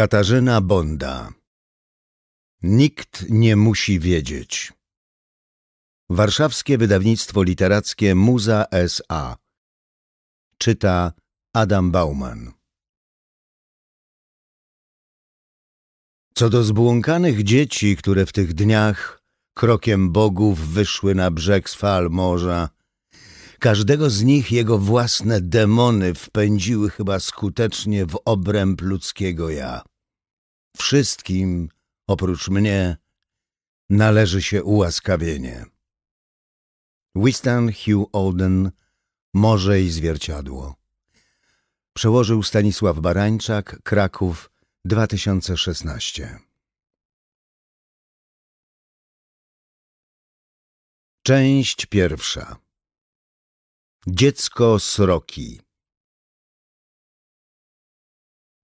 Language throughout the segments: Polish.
Katarzyna Bonda Nikt nie musi wiedzieć Warszawskie wydawnictwo literackie Muza S.A. Czyta Adam Bauman Co do zbłąkanych dzieci, które w tych dniach krokiem bogów wyszły na brzeg z fal morza, Każdego z nich jego własne demony wpędziły chyba skutecznie w obręb ludzkiego ja. Wszystkim, oprócz mnie, należy się ułaskawienie. Winston Hugh Olden, Morze i Zwierciadło. Przełożył Stanisław Barańczak, Kraków, 2016. Część pierwsza. Dziecko sroki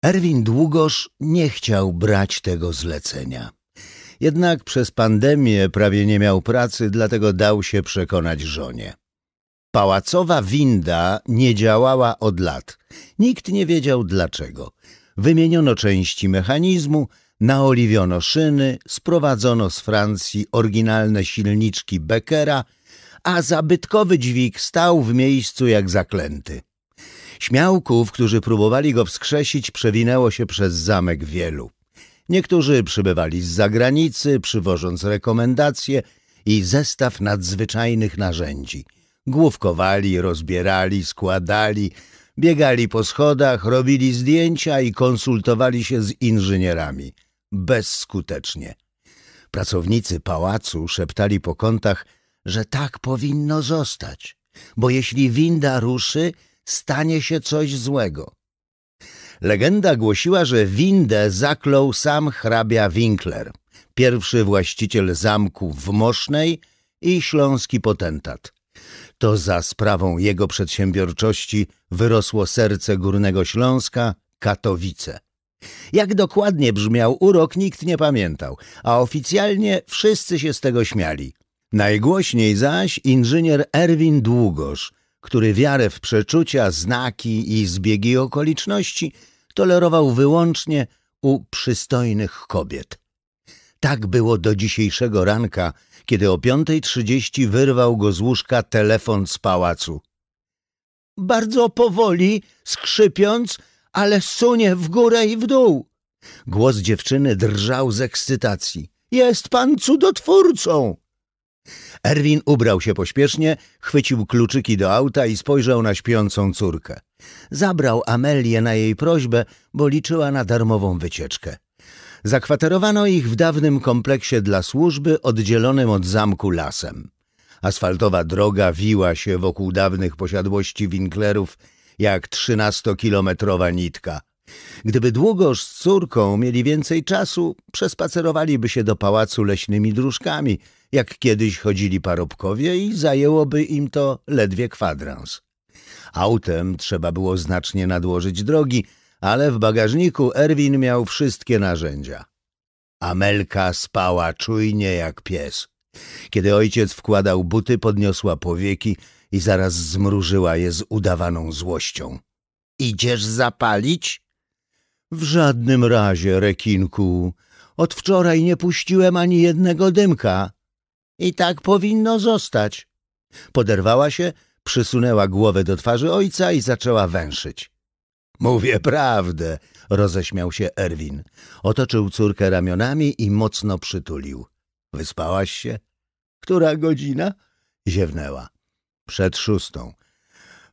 Erwin Długosz nie chciał brać tego zlecenia. Jednak przez pandemię prawie nie miał pracy, dlatego dał się przekonać żonie. Pałacowa winda nie działała od lat. Nikt nie wiedział dlaczego. Wymieniono części mechanizmu, naoliwiono szyny, sprowadzono z Francji oryginalne silniczki Beckera – a zabytkowy dźwig stał w miejscu jak zaklęty. Śmiałków, którzy próbowali go wskrzesić, przewinęło się przez zamek wielu. Niektórzy przybywali z zagranicy, przywożąc rekomendacje i zestaw nadzwyczajnych narzędzi. Główkowali, rozbierali, składali, biegali po schodach, robili zdjęcia i konsultowali się z inżynierami. Bezskutecznie. Pracownicy pałacu szeptali po kątach – że tak powinno zostać, bo jeśli winda ruszy, stanie się coś złego. Legenda głosiła, że windę zaklął sam hrabia Winkler, pierwszy właściciel zamku w Mosznej i śląski potentat. To za sprawą jego przedsiębiorczości wyrosło serce Górnego Śląska, Katowice. Jak dokładnie brzmiał urok, nikt nie pamiętał, a oficjalnie wszyscy się z tego śmiali. Najgłośniej zaś inżynier Erwin Długosz, który wiarę w przeczucia, znaki i zbiegi okoliczności tolerował wyłącznie u przystojnych kobiet. Tak było do dzisiejszego ranka, kiedy o 5.30 wyrwał go z łóżka telefon z pałacu. Bardzo powoli, skrzypiąc, ale sunie w górę i w dół. Głos dziewczyny drżał z ekscytacji. Jest pan cudotwórcą! Erwin ubrał się pośpiesznie, chwycił kluczyki do auta i spojrzał na śpiącą córkę. Zabrał Amelię na jej prośbę, bo liczyła na darmową wycieczkę. Zakwaterowano ich w dawnym kompleksie dla służby oddzielonym od zamku lasem. Asfaltowa droga wiła się wokół dawnych posiadłości Winklerów jak trzynastokilometrowa nitka. Gdyby długoż z córką mieli więcej czasu, przespacerowaliby się do pałacu leśnymi dróżkami – jak kiedyś chodzili parobkowie i zajęłoby im to ledwie kwadrans. Autem trzeba było znacznie nadłożyć drogi, ale w bagażniku Erwin miał wszystkie narzędzia. Amelka spała czujnie jak pies. Kiedy ojciec wkładał buty, podniosła powieki i zaraz zmrużyła je z udawaną złością. Idziesz zapalić? W żadnym razie, rekinku. Od wczoraj nie puściłem ani jednego dymka. I tak powinno zostać. Poderwała się, przysunęła głowę do twarzy ojca i zaczęła węszyć. Mówię prawdę, roześmiał się Erwin. Otoczył córkę ramionami i mocno przytulił. Wyspałaś się? Która godzina? Ziewnęła. Przed szóstą.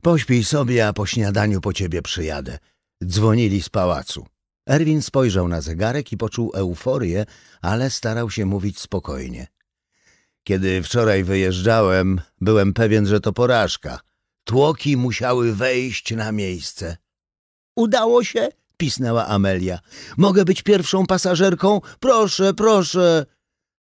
Pośpij sobie, a po śniadaniu po ciebie przyjadę. Dzwonili z pałacu. Erwin spojrzał na zegarek i poczuł euforię, ale starał się mówić spokojnie. Kiedy wczoraj wyjeżdżałem, byłem pewien, że to porażka. Tłoki musiały wejść na miejsce. Udało się? pisnęła Amelia. Mogę być pierwszą pasażerką? Proszę, proszę.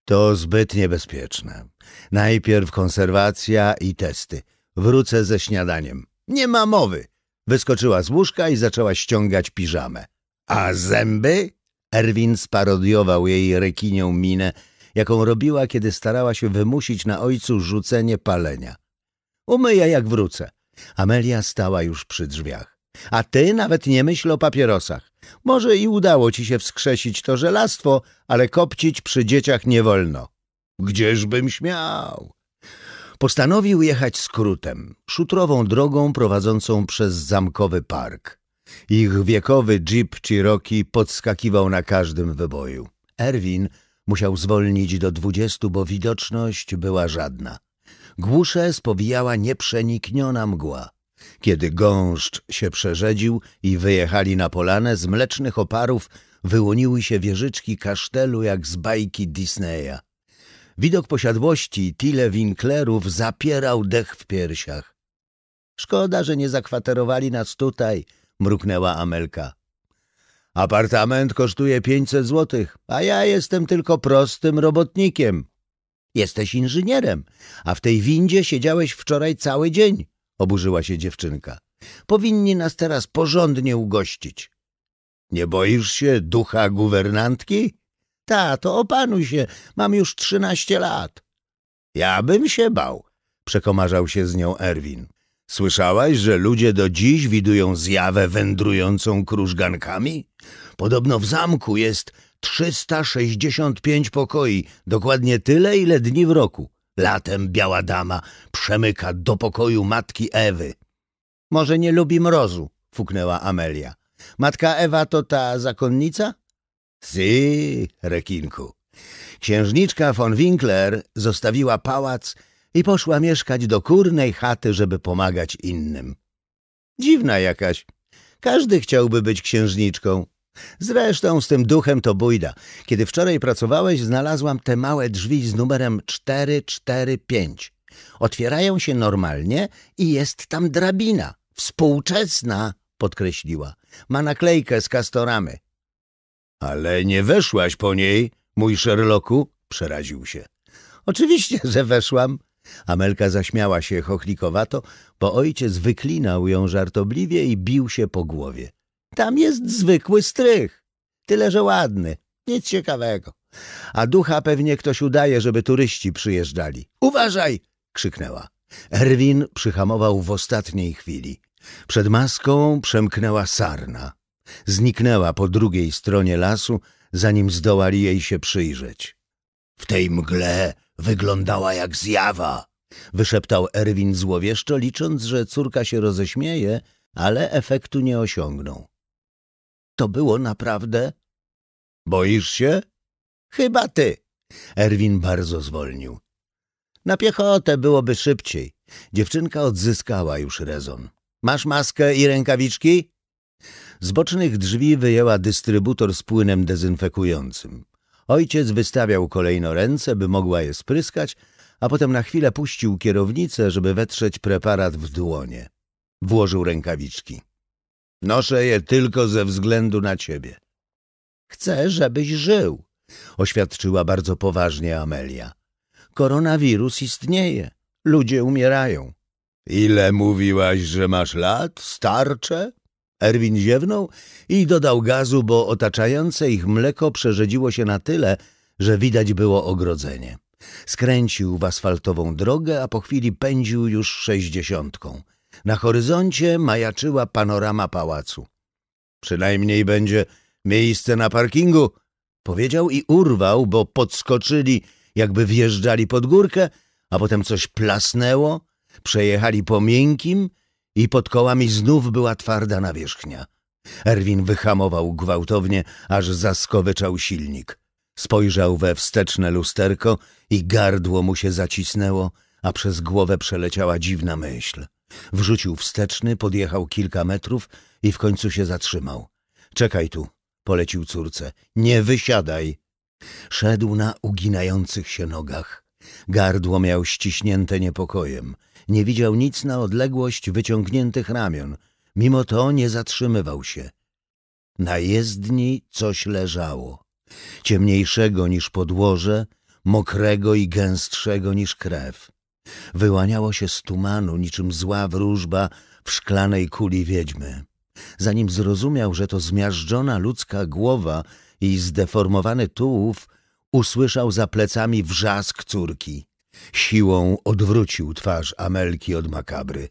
To zbyt niebezpieczne. Najpierw konserwacja i testy. Wrócę ze śniadaniem. Nie ma mowy. Wyskoczyła z łóżka i zaczęła ściągać piżamę. A zęby? Erwin sparodiował jej rekinią minę jaką robiła, kiedy starała się wymusić na ojcu rzucenie palenia. Umyję, jak wrócę. Amelia stała już przy drzwiach. A ty nawet nie myśl o papierosach. Może i udało ci się wskrzesić to żelastwo, ale kopcić przy dzieciach nie wolno. Gdzieżbym śmiał? Postanowił jechać skrótem, szutrową drogą prowadzącą przez zamkowy park. Ich wiekowy jeep Cherokee podskakiwał na każdym wyboju. Erwin Musiał zwolnić do dwudziestu, bo widoczność była żadna. Głusze spowijała nieprzenikniona mgła. Kiedy gąszcz się przerzedził i wyjechali na polanę, z mlecznych oparów wyłoniły się wieżyczki kasztelu jak z bajki Disneya. Widok posiadłości tyle Winklerów zapierał dech w piersiach. Szkoda, że nie zakwaterowali nas tutaj, mruknęła Amelka. Apartament kosztuje 500 złotych, a ja jestem tylko prostym robotnikiem. Jesteś inżynierem, a w tej windzie siedziałeś wczoraj cały dzień, oburzyła się dziewczynka. Powinni nas teraz porządnie ugościć. Nie boisz się ducha guwernantki? Tato, opanuj się, mam już trzynaście lat. Ja bym się bał, przekomarzał się z nią Erwin. Słyszałaś, że ludzie do dziś widują zjawę wędrującą krużgankami? Podobno w zamku jest 365 pokoi, dokładnie tyle, ile dni w roku. Latem biała dama przemyka do pokoju matki Ewy. Może nie lubi mrozu, fuknęła Amelia. Matka Ewa to ta zakonnica? Si, rekinku. Księżniczka von Winkler zostawiła pałac i poszła mieszkać do kurnej chaty, żeby pomagać innym. Dziwna jakaś. Każdy chciałby być księżniczką. Zresztą z tym duchem to bójda. Kiedy wczoraj pracowałeś, znalazłam te małe drzwi z numerem 445. Otwierają się normalnie i jest tam drabina. Współczesna, podkreśliła. Ma naklejkę z kastoramy. Ale nie weszłaś po niej, mój Sherlocku, przeraził się. Oczywiście, że weszłam. Amelka zaśmiała się chochlikowato, bo ojciec wyklinał ją żartobliwie i bił się po głowie. Tam jest zwykły strych, tyle że ładny, nic ciekawego. A ducha pewnie ktoś udaje, żeby turyści przyjeżdżali. Uważaj! krzyknęła. Erwin przyhamował w ostatniej chwili. Przed maską przemknęła sarna. Zniknęła po drugiej stronie lasu, zanim zdołali jej się przyjrzeć. W tej mgle Wyglądała jak zjawa, wyszeptał Erwin złowieszczo, licząc, że córka się roześmieje, ale efektu nie osiągnął. To było naprawdę... Boisz się? Chyba ty. Erwin bardzo zwolnił. Na piechotę byłoby szybciej. Dziewczynka odzyskała już rezon. Masz maskę i rękawiczki? Z bocznych drzwi wyjęła dystrybutor z płynem dezynfekującym. Ojciec wystawiał kolejno ręce, by mogła je spryskać, a potem na chwilę puścił kierownicę, żeby wetrzeć preparat w dłonie. Włożył rękawiczki. Noszę je tylko ze względu na ciebie. Chcę, żebyś żył, oświadczyła bardzo poważnie Amelia. Koronawirus istnieje. Ludzie umierają. Ile mówiłaś, że masz lat, starcze? Erwin ziewnął i dodał gazu, bo otaczające ich mleko przerzedziło się na tyle, że widać było ogrodzenie. Skręcił w asfaltową drogę, a po chwili pędził już sześćdziesiątką. Na horyzoncie majaczyła panorama pałacu. Przynajmniej będzie miejsce na parkingu, powiedział i urwał, bo podskoczyli, jakby wjeżdżali pod górkę, a potem coś plasnęło, przejechali po miękkim i pod kołami znów była twarda nawierzchnia. Erwin wyhamował gwałtownie, aż zaskowyczał silnik. Spojrzał we wsteczne lusterko i gardło mu się zacisnęło, a przez głowę przeleciała dziwna myśl. Wrzucił wsteczny, podjechał kilka metrów i w końcu się zatrzymał. Czekaj tu, polecił córce. Nie wysiadaj. Szedł na uginających się nogach. Gardło miał ściśnięte niepokojem. Nie widział nic na odległość wyciągniętych ramion. Mimo to nie zatrzymywał się. Na jezdni coś leżało. Ciemniejszego niż podłoże, mokrego i gęstszego niż krew. Wyłaniało się z tumanu niczym zła wróżba w szklanej kuli wiedźmy. Zanim zrozumiał, że to zmiażdżona ludzka głowa i zdeformowany tułów, usłyszał za plecami wrzask córki. Siłą odwrócił twarz Amelki od makabry.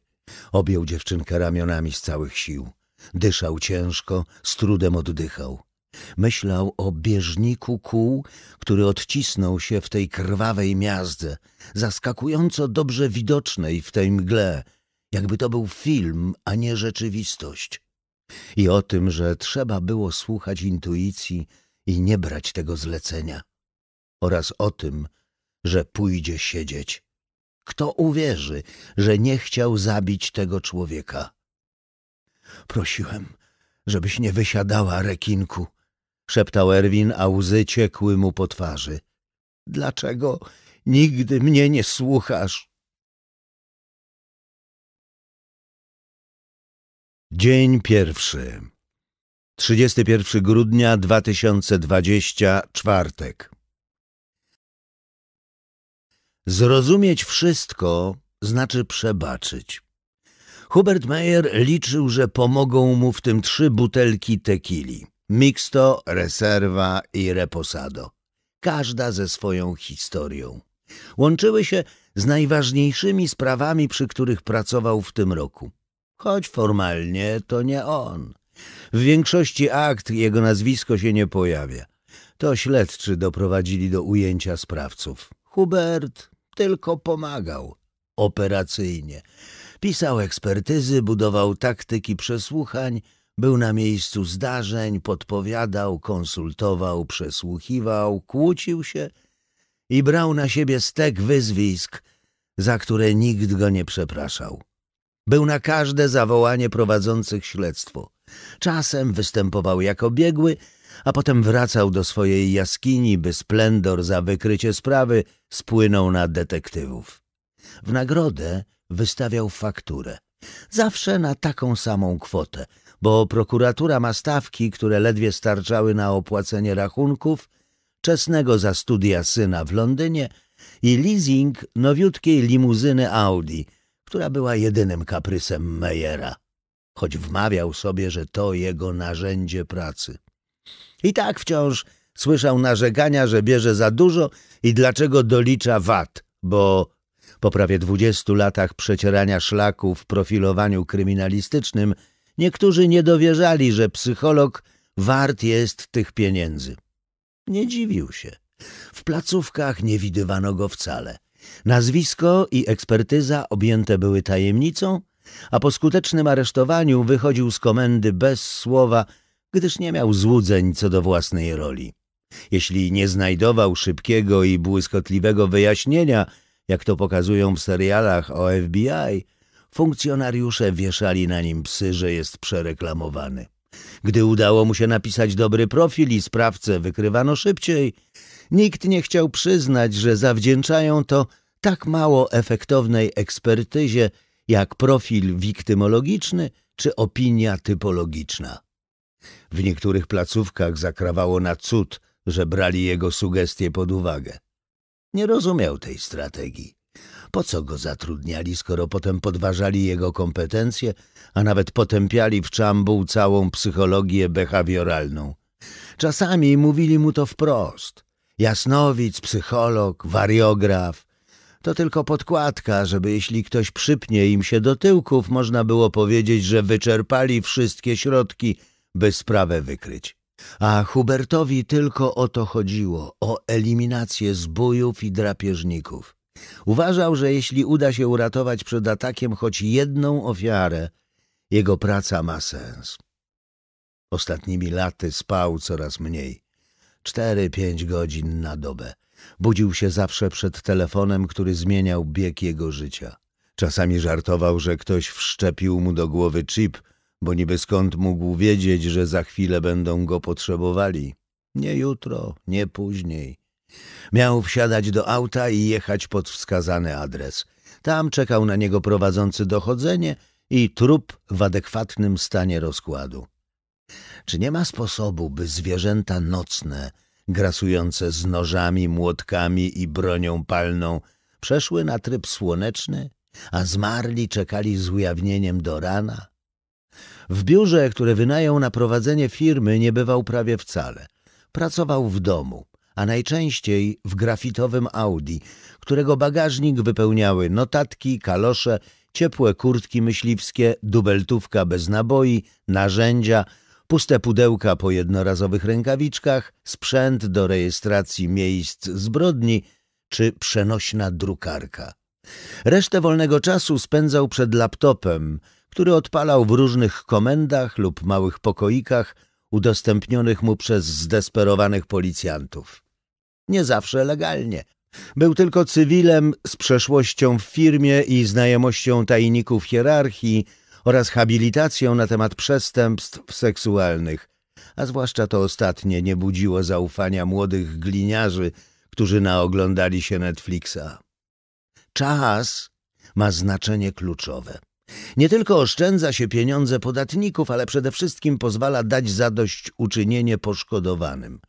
Objął dziewczynkę ramionami z całych sił. Dyszał ciężko, z trudem oddychał. Myślał o bieżniku kół, który odcisnął się w tej krwawej miazdze, zaskakująco dobrze widocznej w tej mgle, jakby to był film, a nie rzeczywistość. I o tym, że trzeba było słuchać intuicji i nie brać tego zlecenia. Oraz o tym, że pójdzie siedzieć? Kto uwierzy, że nie chciał zabić tego człowieka? Prosiłem, żebyś nie wysiadała, rekinku, szeptał Erwin, a łzy ciekły mu po twarzy. Dlaczego nigdy mnie nie słuchasz? Dzień pierwszy. 31 grudnia 2020, czwartek. Zrozumieć wszystko znaczy przebaczyć. Hubert Meyer liczył, że pomogą mu w tym trzy butelki tekili. Mixto, Reserva i Reposado. Każda ze swoją historią. Łączyły się z najważniejszymi sprawami, przy których pracował w tym roku. Choć formalnie to nie on. W większości akt jego nazwisko się nie pojawia. To śledczy doprowadzili do ujęcia sprawców. Hubert tylko pomagał operacyjnie. Pisał ekspertyzy, budował taktyki przesłuchań, był na miejscu zdarzeń, podpowiadał, konsultował, przesłuchiwał, kłócił się i brał na siebie stek wyzwisk, za które nikt go nie przepraszał. Był na każde zawołanie prowadzących śledztwo. Czasem występował jako biegły, a potem wracał do swojej jaskini, by splendor za wykrycie sprawy spłynął na detektywów. W nagrodę wystawiał fakturę. Zawsze na taką samą kwotę, bo prokuratura ma stawki, które ledwie starczały na opłacenie rachunków, czesnego za studia syna w Londynie i leasing nowiutkiej limuzyny Audi, która była jedynym kaprysem Meyera, choć wmawiał sobie, że to jego narzędzie pracy. I tak wciąż słyszał narzekania, że bierze za dużo i dlaczego dolicza VAT, bo po prawie dwudziestu latach przecierania szlaku w profilowaniu kryminalistycznym niektórzy nie dowierzali, że psycholog wart jest tych pieniędzy. Nie dziwił się. W placówkach nie widywano go wcale. Nazwisko i ekspertyza objęte były tajemnicą, a po skutecznym aresztowaniu wychodził z komendy bez słowa gdyż nie miał złudzeń co do własnej roli. Jeśli nie znajdował szybkiego i błyskotliwego wyjaśnienia, jak to pokazują w serialach o FBI, funkcjonariusze wieszali na nim psy, że jest przereklamowany. Gdy udało mu się napisać dobry profil i sprawcę wykrywano szybciej, nikt nie chciał przyznać, że zawdzięczają to tak mało efektownej ekspertyzie jak profil wiktymologiczny czy opinia typologiczna. W niektórych placówkach zakrawało na cud, że brali jego sugestie pod uwagę. Nie rozumiał tej strategii. Po co go zatrudniali, skoro potem podważali jego kompetencje, a nawet potępiali w czambuł całą psychologię behawioralną? Czasami mówili mu to wprost. Jasnowic, psycholog, wariograf. To tylko podkładka, żeby jeśli ktoś przypnie im się do tyłków, można było powiedzieć, że wyczerpali wszystkie środki by sprawę wykryć. A Hubertowi tylko o to chodziło, o eliminację zbójów i drapieżników. Uważał, że jeśli uda się uratować przed atakiem choć jedną ofiarę, jego praca ma sens. Ostatnimi laty spał coraz mniej. Cztery, pięć godzin na dobę. Budził się zawsze przed telefonem, który zmieniał bieg jego życia. Czasami żartował, że ktoś wszczepił mu do głowy chip, bo niby skąd mógł wiedzieć, że za chwilę będą go potrzebowali. Nie jutro, nie później. Miał wsiadać do auta i jechać pod wskazany adres. Tam czekał na niego prowadzący dochodzenie i trup w adekwatnym stanie rozkładu. Czy nie ma sposobu, by zwierzęta nocne, grasujące z nożami, młotkami i bronią palną, przeszły na tryb słoneczny, a zmarli czekali z ujawnieniem do rana? W biurze, które wynajął na prowadzenie firmy, nie bywał prawie wcale. Pracował w domu, a najczęściej w grafitowym Audi, którego bagażnik wypełniały notatki, kalosze, ciepłe kurtki myśliwskie, dubeltówka bez naboi, narzędzia, puste pudełka po jednorazowych rękawiczkach, sprzęt do rejestracji miejsc zbrodni czy przenośna drukarka. Resztę wolnego czasu spędzał przed laptopem – który odpalał w różnych komendach lub małych pokoikach udostępnionych mu przez zdesperowanych policjantów. Nie zawsze legalnie. Był tylko cywilem z przeszłością w firmie i znajomością tajników hierarchii oraz habilitacją na temat przestępstw seksualnych, a zwłaszcza to ostatnie nie budziło zaufania młodych gliniarzy, którzy naoglądali się Netflixa. Czas ma znaczenie kluczowe. Nie tylko oszczędza się pieniądze podatników, ale przede wszystkim pozwala dać zadość poszkodowanym.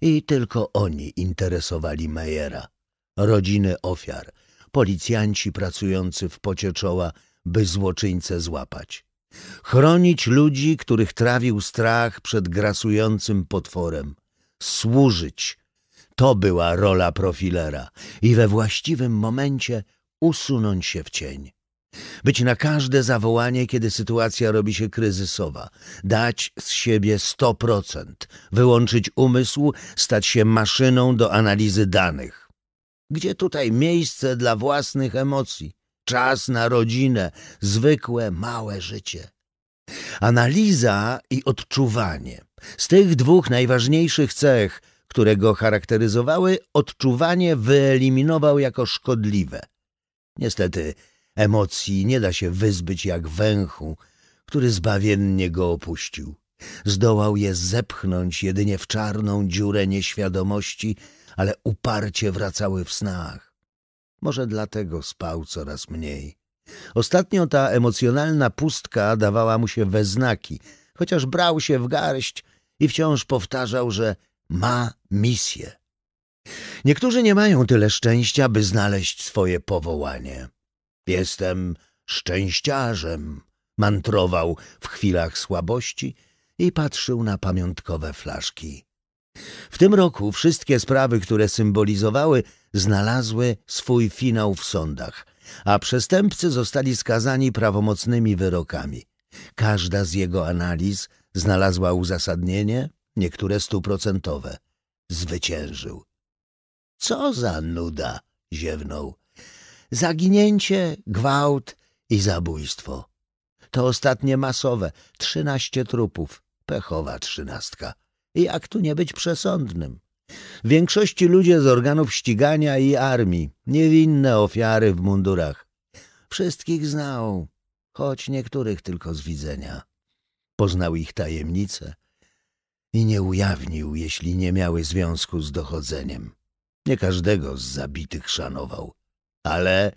I tylko oni interesowali Mejera. Rodziny ofiar, policjanci pracujący w pocie czoła, by złoczyńcę złapać. Chronić ludzi, których trawił strach przed grasującym potworem. Służyć. To była rola profilera i we właściwym momencie usunąć się w cień. Być na każde zawołanie, kiedy sytuacja robi się kryzysowa. Dać z siebie 100%. Wyłączyć umysł, stać się maszyną do analizy danych. Gdzie tutaj miejsce dla własnych emocji? Czas na rodzinę, zwykłe, małe życie. Analiza i odczuwanie. Z tych dwóch najważniejszych cech, które go charakteryzowały, odczuwanie wyeliminował jako szkodliwe. Niestety, Emocji nie da się wyzbyć jak węchu, który zbawiennie go opuścił. Zdołał je zepchnąć jedynie w czarną dziurę nieświadomości, ale uparcie wracały w snach. Może dlatego spał coraz mniej. Ostatnio ta emocjonalna pustka dawała mu się we znaki, chociaż brał się w garść i wciąż powtarzał, że ma misję. Niektórzy nie mają tyle szczęścia, by znaleźć swoje powołanie. Jestem szczęściarzem, mantrował w chwilach słabości i patrzył na pamiątkowe flaszki. W tym roku wszystkie sprawy, które symbolizowały, znalazły swój finał w sądach, a przestępcy zostali skazani prawomocnymi wyrokami. Każda z jego analiz znalazła uzasadnienie, niektóre stuprocentowe. Zwyciężył. Co za nuda, ziewnął. Zaginięcie, gwałt i zabójstwo. To ostatnie masowe, trzynaście trupów, pechowa trzynastka. Jak tu nie być przesądnym? W większości ludzie z organów ścigania i armii, niewinne ofiary w mundurach. Wszystkich znał, choć niektórych tylko z widzenia. Poznał ich tajemnice i nie ujawnił, jeśli nie miały związku z dochodzeniem. Nie każdego z zabitych szanował ale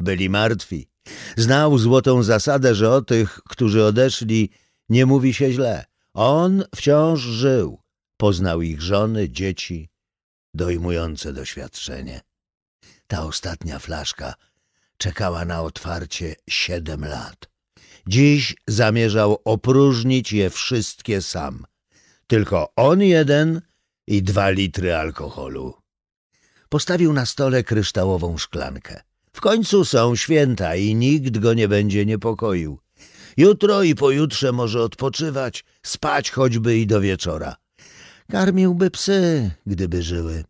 byli martwi. Znał złotą zasadę, że o tych, którzy odeszli, nie mówi się źle. On wciąż żył. Poznał ich żony, dzieci. Dojmujące doświadczenie. Ta ostatnia flaszka czekała na otwarcie siedem lat. Dziś zamierzał opróżnić je wszystkie sam. Tylko on jeden i dwa litry alkoholu. Postawił na stole kryształową szklankę. W końcu są święta i nikt go nie będzie niepokoił. Jutro i pojutrze może odpoczywać, spać choćby i do wieczora. Karmiłby psy, gdyby żyły.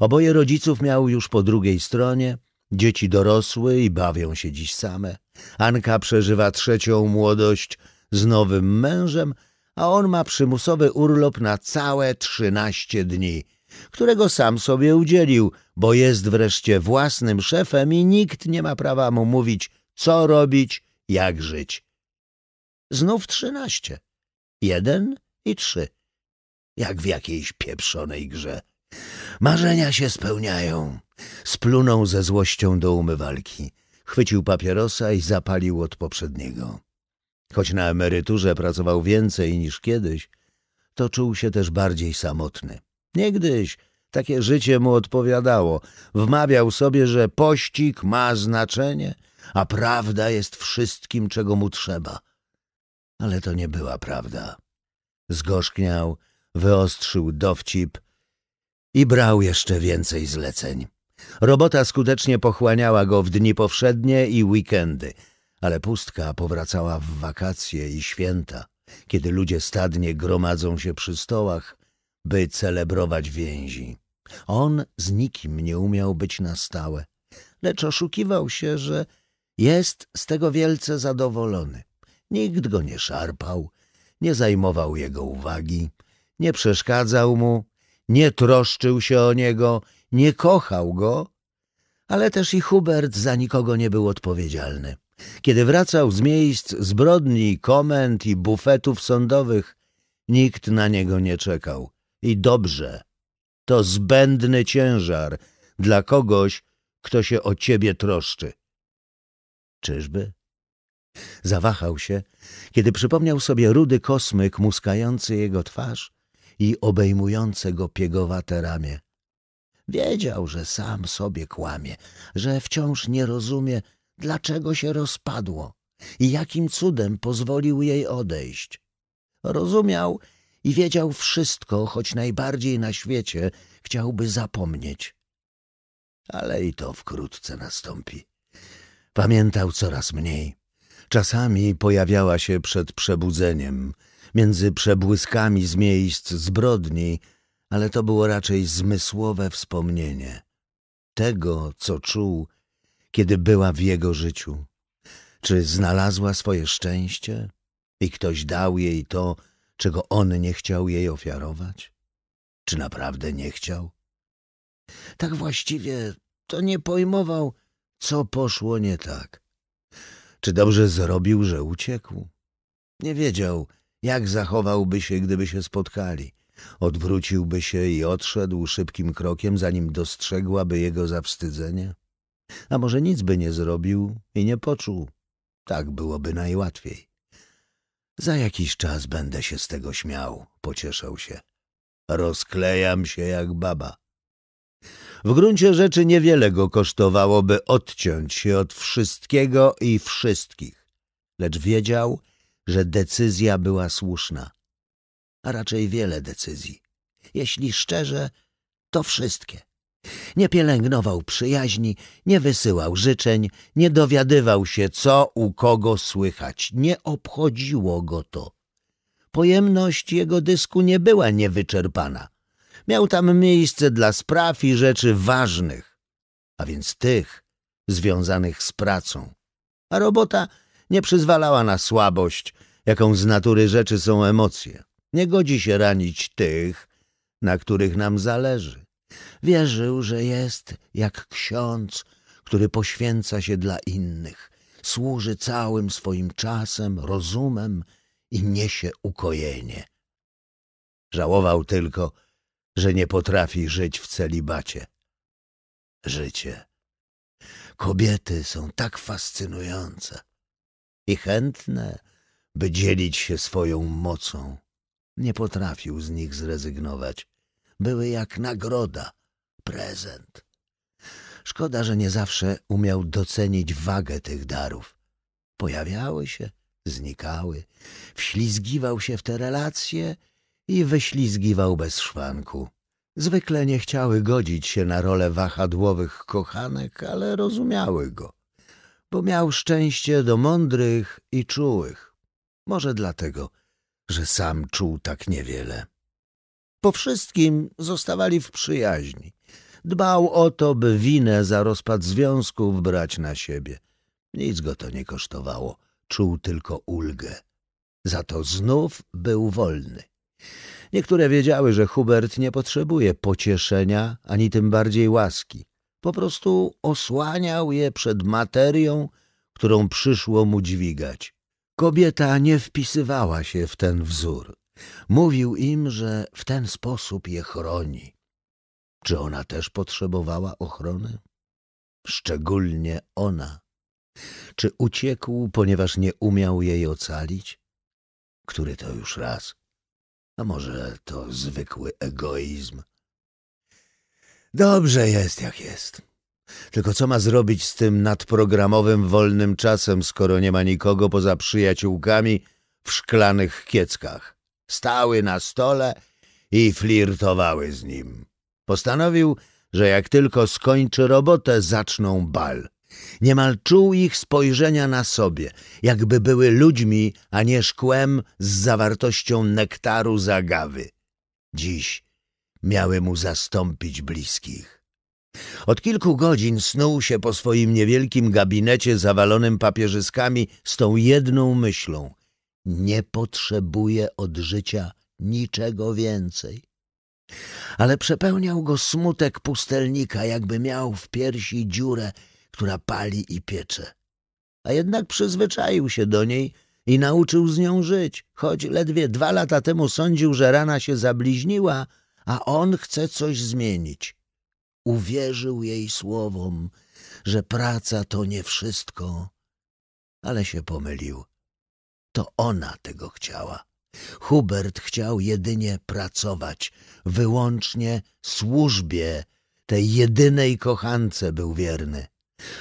Oboje rodziców miał już po drugiej stronie. Dzieci dorosły i bawią się dziś same. Anka przeżywa trzecią młodość z nowym mężem, a on ma przymusowy urlop na całe trzynaście dni – którego sam sobie udzielił, bo jest wreszcie własnym szefem i nikt nie ma prawa mu mówić, co robić, jak żyć. Znów trzynaście. Jeden i trzy. Jak w jakiejś pieprzonej grze. Marzenia się spełniają. Splunął ze złością do umywalki. Chwycił papierosa i zapalił od poprzedniego. Choć na emeryturze pracował więcej niż kiedyś, to czuł się też bardziej samotny. Niegdyś takie życie mu odpowiadało. Wmawiał sobie, że pościg ma znaczenie, a prawda jest wszystkim, czego mu trzeba. Ale to nie była prawda. Zgorzkniał, wyostrzył dowcip i brał jeszcze więcej zleceń. Robota skutecznie pochłaniała go w dni powszednie i weekendy, ale pustka powracała w wakacje i święta, kiedy ludzie stadnie gromadzą się przy stołach, by celebrować więzi. On z nikim nie umiał być na stałe, lecz oszukiwał się, że jest z tego wielce zadowolony. Nikt go nie szarpał, nie zajmował jego uwagi, nie przeszkadzał mu, nie troszczył się o niego, nie kochał go, ale też i Hubert za nikogo nie był odpowiedzialny. Kiedy wracał z miejsc zbrodni, komend i bufetów sądowych, nikt na niego nie czekał. I dobrze, to zbędny ciężar dla kogoś, kto się o ciebie troszczy. Czyżby? Zawahał się, kiedy przypomniał sobie rudy kosmyk muskający jego twarz i obejmujące go piegowate ramię. Wiedział, że sam sobie kłamie, że wciąż nie rozumie, dlaczego się rozpadło i jakim cudem pozwolił jej odejść. Rozumiał, i wiedział wszystko, choć najbardziej na świecie chciałby zapomnieć. Ale i to wkrótce nastąpi. Pamiętał coraz mniej. Czasami pojawiała się przed przebudzeniem, między przebłyskami z miejsc zbrodni, ale to było raczej zmysłowe wspomnienie tego, co czuł, kiedy była w jego życiu. Czy znalazła swoje szczęście i ktoś dał jej to, czego on nie chciał jej ofiarować? Czy naprawdę nie chciał? Tak właściwie to nie pojmował, co poszło nie tak. Czy dobrze zrobił, że uciekł? Nie wiedział, jak zachowałby się, gdyby się spotkali. Odwróciłby się i odszedł szybkim krokiem, zanim dostrzegłaby jego zawstydzenie? A może nic by nie zrobił i nie poczuł? Tak byłoby najłatwiej. Za jakiś czas będę się z tego śmiał, pocieszał się. Rozklejam się jak baba. W gruncie rzeczy niewiele go kosztowałoby odciąć się od wszystkiego i wszystkich, lecz wiedział, że decyzja była słuszna, a raczej wiele decyzji. Jeśli szczerze, to wszystkie. Nie pielęgnował przyjaźni, nie wysyłał życzeń, nie dowiadywał się, co u kogo słychać. Nie obchodziło go to. Pojemność jego dysku nie była niewyczerpana. Miał tam miejsce dla spraw i rzeczy ważnych, a więc tych związanych z pracą. A robota nie przyzwalała na słabość, jaką z natury rzeczy są emocje. Nie godzi się ranić tych, na których nam zależy. Wierzył, że jest jak ksiądz, który poświęca się dla innych, służy całym swoim czasem, rozumem i niesie ukojenie. Żałował tylko, że nie potrafi żyć w celibacie. Życie. Kobiety są tak fascynujące i chętne, by dzielić się swoją mocą. Nie potrafił z nich zrezygnować były jak nagroda, prezent. Szkoda, że nie zawsze umiał docenić wagę tych darów. Pojawiały się, znikały, wślizgiwał się w te relacje i wyślizgiwał bez szwanku. Zwykle nie chciały godzić się na rolę wahadłowych kochanek, ale rozumiały go, bo miał szczęście do mądrych i czułych. Może dlatego, że sam czuł tak niewiele. Po wszystkim zostawali w przyjaźni. Dbał o to, by winę za rozpad związków brać na siebie. Nic go to nie kosztowało, czuł tylko ulgę. Za to znów był wolny. Niektóre wiedziały, że Hubert nie potrzebuje pocieszenia, ani tym bardziej łaski. Po prostu osłaniał je przed materią, którą przyszło mu dźwigać. Kobieta nie wpisywała się w ten wzór. Mówił im, że w ten sposób je chroni. Czy ona też potrzebowała ochrony? Szczególnie ona. Czy uciekł, ponieważ nie umiał jej ocalić? Który to już raz? A może to zwykły egoizm? Dobrze jest, jak jest. Tylko co ma zrobić z tym nadprogramowym wolnym czasem, skoro nie ma nikogo poza przyjaciółkami w szklanych kieckach? Stały na stole i flirtowały z nim. Postanowił, że jak tylko skończy robotę, zaczną bal. Niemal czuł ich spojrzenia na sobie, jakby były ludźmi, a nie szkłem z zawartością nektaru zagawy. Dziś miały mu zastąpić bliskich. Od kilku godzin snuł się po swoim niewielkim gabinecie zawalonym papierzyskami z tą jedną myślą. Nie potrzebuje od życia niczego więcej. Ale przepełniał go smutek pustelnika, jakby miał w piersi dziurę, która pali i piecze. A jednak przyzwyczaił się do niej i nauczył z nią żyć, choć ledwie dwa lata temu sądził, że rana się zabliźniła, a on chce coś zmienić. Uwierzył jej słowom, że praca to nie wszystko, ale się pomylił. To ona tego chciała. Hubert chciał jedynie pracować, wyłącznie służbie, tej jedynej kochance był wierny.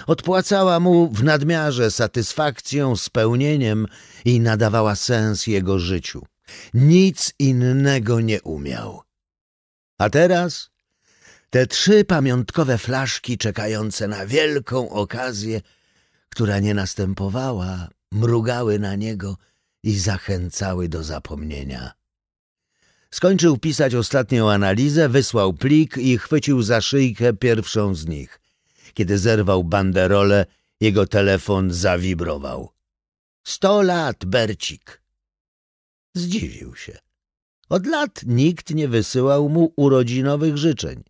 Odpłacała mu w nadmiarze satysfakcją, spełnieniem i nadawała sens jego życiu. Nic innego nie umiał. A teraz te trzy pamiątkowe flaszki czekające na wielką okazję, która nie następowała mrugały na niego i zachęcały do zapomnienia. Skończył pisać ostatnią analizę, wysłał plik i chwycił za szyjkę pierwszą z nich. Kiedy zerwał banderolę, jego telefon zawibrował. Sto lat, Bercik! Zdziwił się. Od lat nikt nie wysyłał mu urodzinowych życzeń.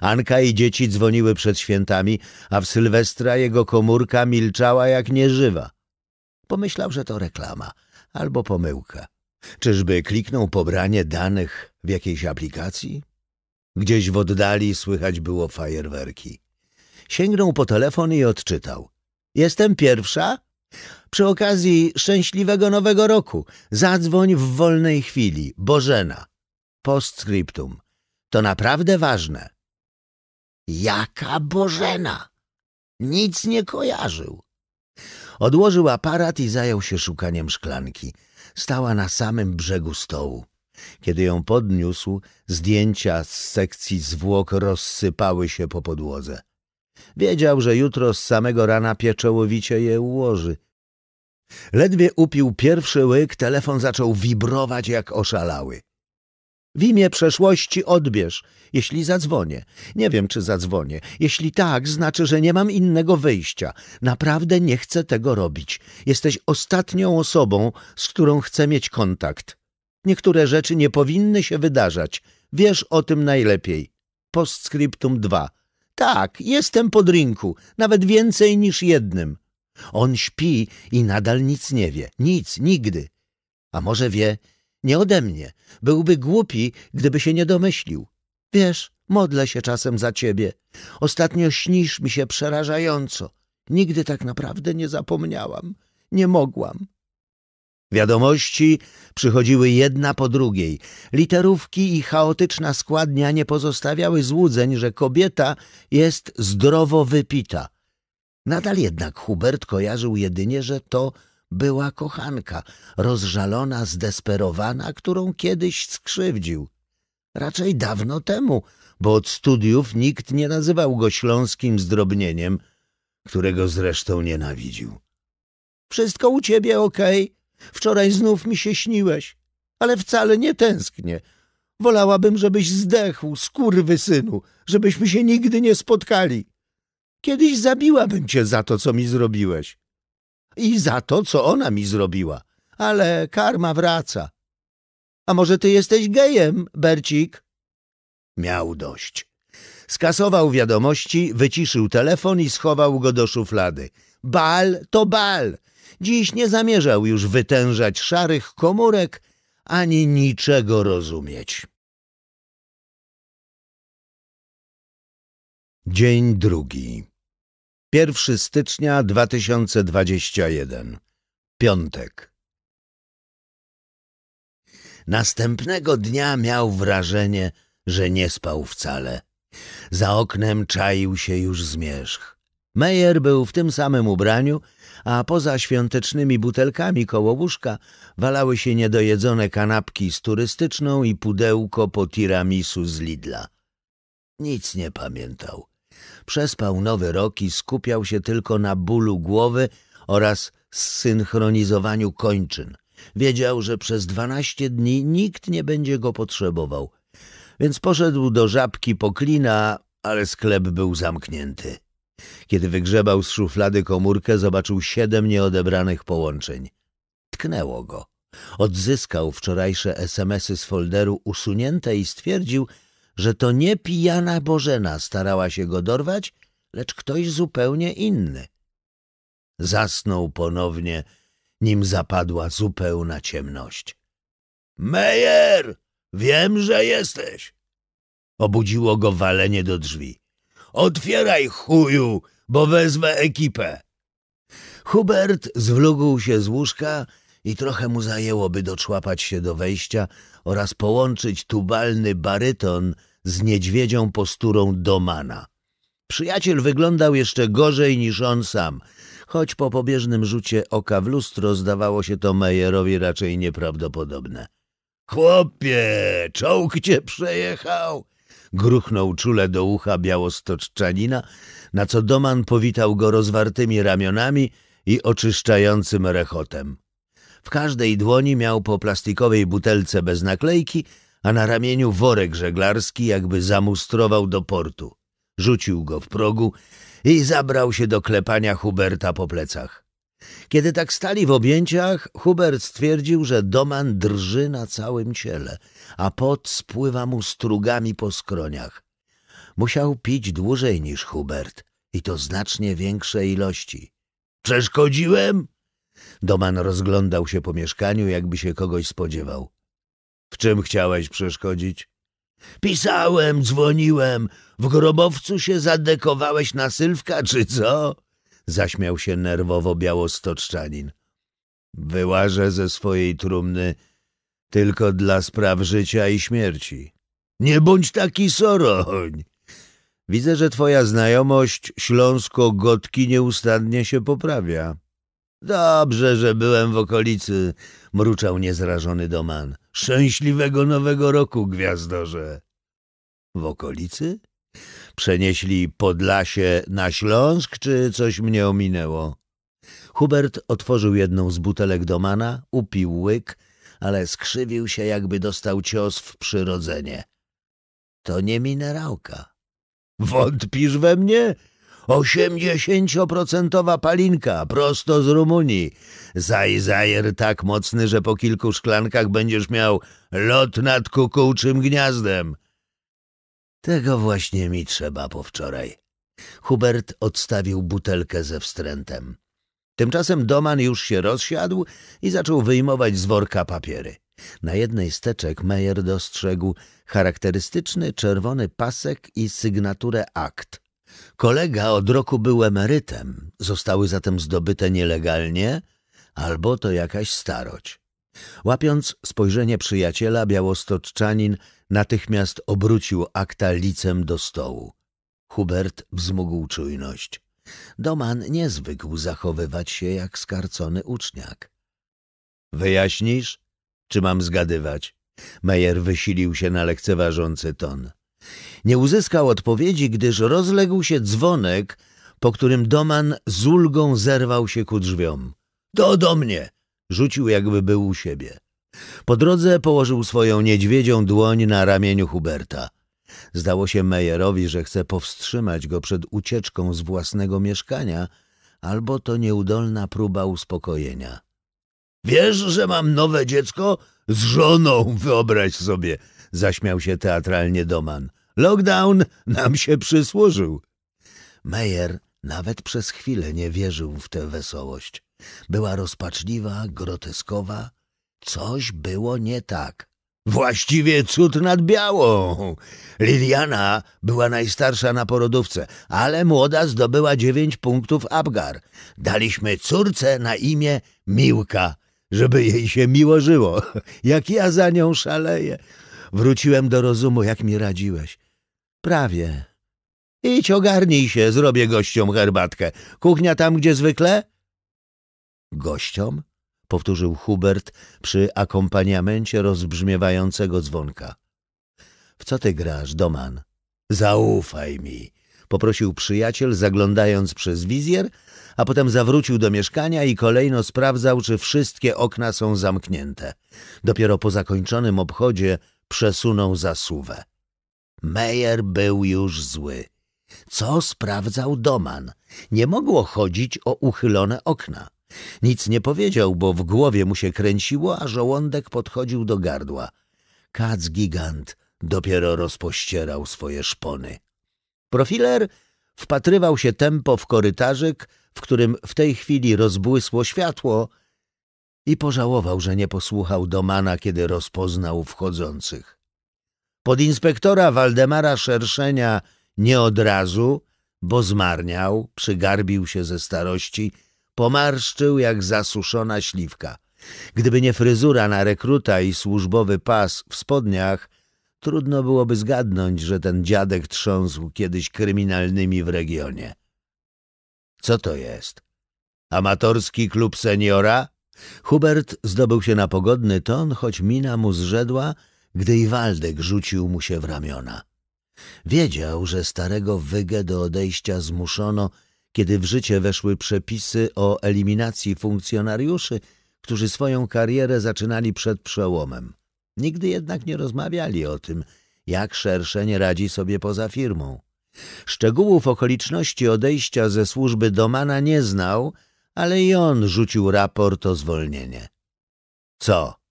Anka i dzieci dzwoniły przed świętami, a w Sylwestra jego komórka milczała jak nieżywa pomyślał, że to reklama albo pomyłka. Czyżby kliknął pobranie danych w jakiejś aplikacji? Gdzieś w oddali słychać było fajerwerki. Sięgnął po telefon i odczytał. Jestem pierwsza? Przy okazji szczęśliwego nowego roku zadzwoń w wolnej chwili. Bożena. Postscriptum. To naprawdę ważne. Jaka Bożena? Nic nie kojarzył. Odłożył aparat i zajął się szukaniem szklanki. Stała na samym brzegu stołu. Kiedy ją podniósł, zdjęcia z sekcji zwłok rozsypały się po podłodze. Wiedział, że jutro z samego rana pieczołowicie je ułoży. Ledwie upił pierwszy łyk, telefon zaczął wibrować jak oszalały. W imię przeszłości odbierz, jeśli zadzwonię. Nie wiem, czy zadzwonię. Jeśli tak, znaczy, że nie mam innego wyjścia. Naprawdę nie chcę tego robić. Jesteś ostatnią osobą, z którą chcę mieć kontakt. Niektóre rzeczy nie powinny się wydarzać. Wiesz o tym najlepiej. Postscriptum 2. Tak, jestem pod rynku. nawet więcej niż jednym. On śpi i nadal nic nie wie. Nic, nigdy. A może wie nie ode mnie. Byłby głupi, gdyby się nie domyślił. Wiesz, modlę się czasem za ciebie. Ostatnio śnisz mi się przerażająco. Nigdy tak naprawdę nie zapomniałam. Nie mogłam. Wiadomości przychodziły jedna po drugiej. Literówki i chaotyczna składnia nie pozostawiały złudzeń, że kobieta jest zdrowo wypita. Nadal jednak Hubert kojarzył jedynie, że to była kochanka, rozżalona, zdesperowana, którą kiedyś skrzywdził. Raczej dawno temu, bo od studiów nikt nie nazywał go śląskim zdrobnieniem, którego zresztą nienawidził. Wszystko u ciebie okej. Okay. Wczoraj znów mi się śniłeś, ale wcale nie tęsknię. Wolałabym, żebyś zdechł, skurwy synu, żebyśmy się nigdy nie spotkali. Kiedyś zabiłabym cię za to, co mi zrobiłeś. I za to, co ona mi zrobiła. Ale karma wraca. A może ty jesteś gejem, Bercik? Miał dość. Skasował wiadomości, wyciszył telefon i schował go do szuflady. Bal to bal. Dziś nie zamierzał już wytężać szarych komórek ani niczego rozumieć. Dzień drugi. 1 stycznia 2021. Piątek. Następnego dnia miał wrażenie, że nie spał wcale. Za oknem czaił się już zmierzch. Meyer był w tym samym ubraniu, a poza świątecznymi butelkami koło łóżka walały się niedojedzone kanapki z turystyczną i pudełko po tiramisu z Lidla. Nic nie pamiętał. Przespał nowy rok i skupiał się tylko na bólu głowy oraz zsynchronizowaniu kończyn. Wiedział, że przez dwanaście dni nikt nie będzie go potrzebował, więc poszedł do żabki poklina, ale sklep był zamknięty. Kiedy wygrzebał z szuflady komórkę, zobaczył siedem nieodebranych połączeń. Tknęło go. Odzyskał wczorajsze SMSy z folderu usunięte i stwierdził, że to nie pijana Bożena starała się go dorwać, lecz ktoś zupełnie inny. Zasnął ponownie, nim zapadła zupełna ciemność. Mejer! Wiem, że jesteś! Obudziło go walenie do drzwi. Otwieraj, chuju, bo wezmę ekipę! Hubert zwlógł się z łóżka i trochę mu zajęłoby doczłapać się do wejścia oraz połączyć tubalny baryton z niedźwiedzią posturą domana. Przyjaciel wyglądał jeszcze gorzej niż on sam, choć po pobieżnym rzucie oka w lustro zdawało się to Meyerowi raczej nieprawdopodobne. — Chłopie, czołg cię przejechał! gruchnął czule do ucha białostoczczanina, na co Doman powitał go rozwartymi ramionami i oczyszczającym rechotem. W każdej dłoni miał po plastikowej butelce bez naklejki, a na ramieniu worek żeglarski jakby zamustrował do portu. Rzucił go w progu i zabrał się do klepania Huberta po plecach. Kiedy tak stali w objęciach, Hubert stwierdził, że Doman drży na całym ciele, a pot spływa mu strugami po skroniach. Musiał pić dłużej niż Hubert i to znacznie większe ilości. Przeszkodziłem? Doman rozglądał się po mieszkaniu, jakby się kogoś spodziewał. W czym chciałeś przeszkodzić? Pisałem, dzwoniłem. W grobowcu się zadekowałeś na sylwka, czy co? Zaśmiał się nerwowo białostoczczanin. Wyłażę ze swojej trumny tylko dla spraw życia i śmierci. Nie bądź taki soroń. Widzę, że twoja znajomość śląsko-gotki nieustannie się poprawia. Dobrze, że byłem w okolicy, mruczał niezrażony Doman. Szczęśliwego Nowego Roku, gwiazdorze. W okolicy? Przenieśli Podlasie na Śląsk, czy coś mnie ominęło? Hubert otworzył jedną z butelek Domana, upił łyk, ale skrzywił się, jakby dostał cios w przyrodzenie. To nie minerałka. Wątpisz we mnie? 80% palinka, prosto z Rumunii. Zajzajer tak mocny, że po kilku szklankach będziesz miał lot nad kukułczym gniazdem. Tego właśnie mi trzeba po wczoraj. Hubert odstawił butelkę ze wstrętem. Tymczasem Doman już się rozsiadł i zaczął wyjmować z worka papiery. Na jednej z teczek Meyer dostrzegł charakterystyczny czerwony pasek i sygnaturę akt – Kolega od roku był emerytem, zostały zatem zdobyte nielegalnie, albo to jakaś staroć. Łapiąc spojrzenie przyjaciela, białostoczczanin natychmiast obrócił akta licem do stołu. Hubert wzmógł czujność. Doman nie zwykł zachowywać się jak skarcony uczniak. Wyjaśnisz? Czy mam zgadywać? Meyer wysilił się na lekceważący ton. Nie uzyskał odpowiedzi, gdyż rozległ się dzwonek, po którym Doman z ulgą zerwał się ku drzwiom. To do mnie! rzucił, jakby był u siebie. Po drodze położył swoją niedźwiedzią dłoń na ramieniu Huberta. Zdało się Meyerowi, że chce powstrzymać go przed ucieczką z własnego mieszkania, albo to nieudolna próba uspokojenia. Wiesz, że mam nowe dziecko? Z żoną, wyobraź sobie! Zaśmiał się teatralnie Doman. Lockdown nam się przysłużył. Meyer nawet przez chwilę nie wierzył w tę wesołość. Była rozpaczliwa, groteskowa. Coś było nie tak. Właściwie cud nad białą. Liliana była najstarsza na porodówce, ale młoda zdobyła dziewięć punktów Abgar. Daliśmy córce na imię Miłka, żeby jej się miło żyło. Jak ja za nią szaleję. Wróciłem do rozumu, jak mi radziłeś. Prawie. Idź ogarnij się, zrobię gościom herbatkę. Kuchnia tam, gdzie zwykle? Gościom? Powtórzył Hubert przy akompaniamencie rozbrzmiewającego dzwonka. W co ty grasz, Doman? Zaufaj mi, poprosił przyjaciel, zaglądając przez wizjer, a potem zawrócił do mieszkania i kolejno sprawdzał, czy wszystkie okna są zamknięte. Dopiero po zakończonym obchodzie przesunął zasuwę. Meyer był już zły. Co sprawdzał Doman? Nie mogło chodzić o uchylone okna. Nic nie powiedział, bo w głowie mu się kręciło, a żołądek podchodził do gardła. Kac gigant dopiero rozpościerał swoje szpony. Profiler wpatrywał się tempo w korytarzyk, w którym w tej chwili rozbłysło światło i pożałował, że nie posłuchał domana, kiedy rozpoznał wchodzących. Podinspektora Waldemara Szerszenia nie od razu, bo zmarniał, przygarbił się ze starości, pomarszczył jak zasuszona śliwka. Gdyby nie fryzura na rekruta i służbowy pas w spodniach, trudno byłoby zgadnąć, że ten dziadek trząsł kiedyś kryminalnymi w regionie. Co to jest? Amatorski klub seniora? Hubert zdobył się na pogodny ton, choć mina mu zrzedła, gdy Iwaldek rzucił mu się w ramiona. Wiedział, że starego Wygę do odejścia zmuszono, kiedy w życie weszły przepisy o eliminacji funkcjonariuszy, którzy swoją karierę zaczynali przed przełomem. Nigdy jednak nie rozmawiali o tym, jak szerszeń radzi sobie poza firmą. Szczegółów okoliczności odejścia ze służby Domana nie znał, ale i on rzucił raport o zwolnienie. Co?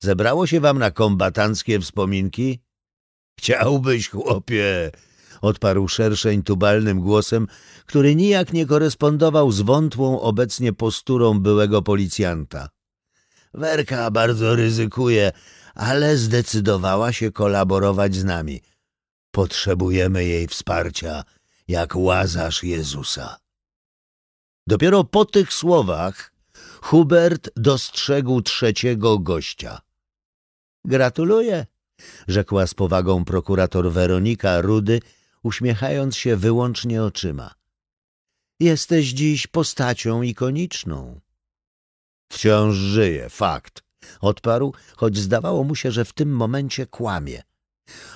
Zebrało się wam na kombatanckie wspominki? Chciałbyś, chłopie, odparł szerszeń tubalnym głosem, który nijak nie korespondował z wątłą obecnie posturą byłego policjanta. Werka bardzo ryzykuje, ale zdecydowała się kolaborować z nami. Potrzebujemy jej wsparcia, jak łazarz Jezusa. Dopiero po tych słowach Hubert dostrzegł trzeciego gościa. Gratuluję, rzekła z powagą prokurator Weronika Rudy, uśmiechając się wyłącznie oczyma. Jesteś dziś postacią ikoniczną. Wciąż żyje, fakt, odparł, choć zdawało mu się, że w tym momencie kłamie.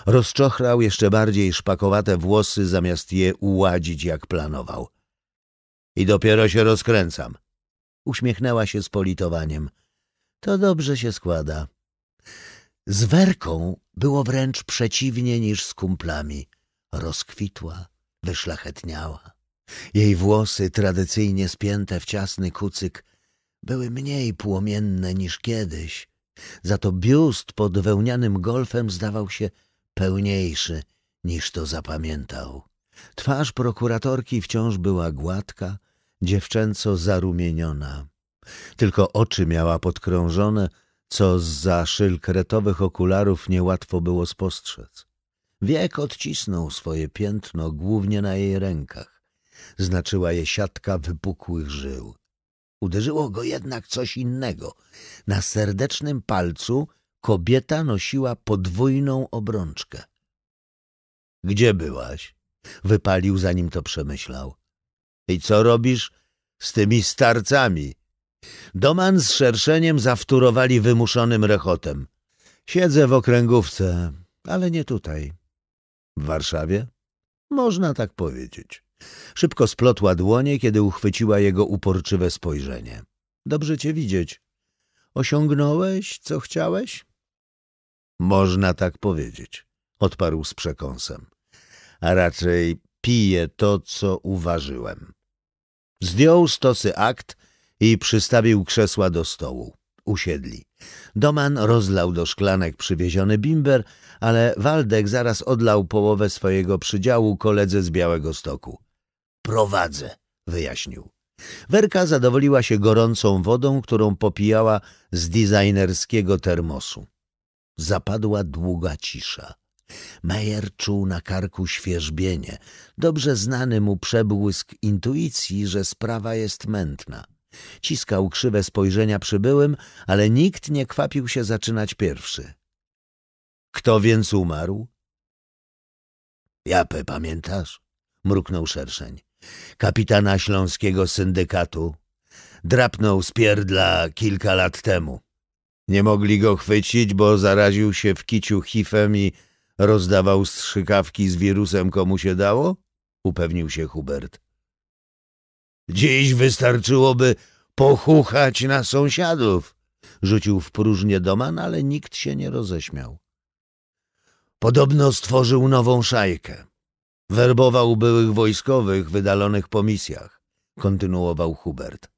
Rozczochrał jeszcze bardziej szpakowate włosy, zamiast je uładzić, jak planował. I dopiero się rozkręcam. Uśmiechnęła się z politowaniem. To dobrze się składa. Z Werką było wręcz przeciwnie niż z kumplami. Rozkwitła, wyszlachetniała. Jej włosy, tradycyjnie spięte w ciasny kucyk, były mniej płomienne niż kiedyś. Za to biust pod wełnianym golfem zdawał się pełniejszy niż to zapamiętał. Twarz prokuratorki wciąż była gładka, dziewczęco zarumieniona. Tylko oczy miała podkrążone, co za szylkretowych okularów niełatwo było spostrzec. Wiek odcisnął swoje piętno głównie na jej rękach. Znaczyła je siatka wypukłych żył. Uderzyło go jednak coś innego. Na serdecznym palcu kobieta nosiła podwójną obrączkę. — Gdzie byłaś? — wypalił, zanim to przemyślał. — I co robisz z tymi starcami? Doman z szerszeniem zawtórowali wymuszonym rechotem. Siedzę w okręgówce, ale nie tutaj. W Warszawie? Można tak powiedzieć. Szybko splotła dłonie, kiedy uchwyciła jego uporczywe spojrzenie. Dobrze cię widzieć. Osiągnąłeś, co chciałeś? Można tak powiedzieć, odparł z przekąsem. A raczej piję to, co uważyłem. Zdjął stosy akt i przystawił krzesła do stołu. Usiedli. Doman rozlał do szklanek przywieziony bimber, ale Waldek zaraz odlał połowę swojego przydziału koledze z Białego Stoku. Prowadzę, wyjaśnił. Werka zadowoliła się gorącą wodą, którą popijała z designerskiego termosu. Zapadła długa cisza. Meyer czuł na karku świeżbienie, dobrze znany mu przebłysk intuicji, że sprawa jest mętna. Ciskał krzywe spojrzenia przybyłym, ale nikt nie kwapił się zaczynać pierwszy. Kto więc umarł? Japę pamiętasz? Mruknął szerszeń. Kapitana śląskiego syndykatu. Drapnął z pierdla kilka lat temu. Nie mogli go chwycić, bo zaraził się w kiciu hifem i rozdawał strzykawki z wirusem komu się dało? Upewnił się Hubert. Dziś wystarczyłoby pochuchać na sąsiadów. Rzucił w próżnię Doman, ale nikt się nie roześmiał. Podobno stworzył nową szajkę. Werbował byłych wojskowych wydalonych po misjach, kontynuował Hubert.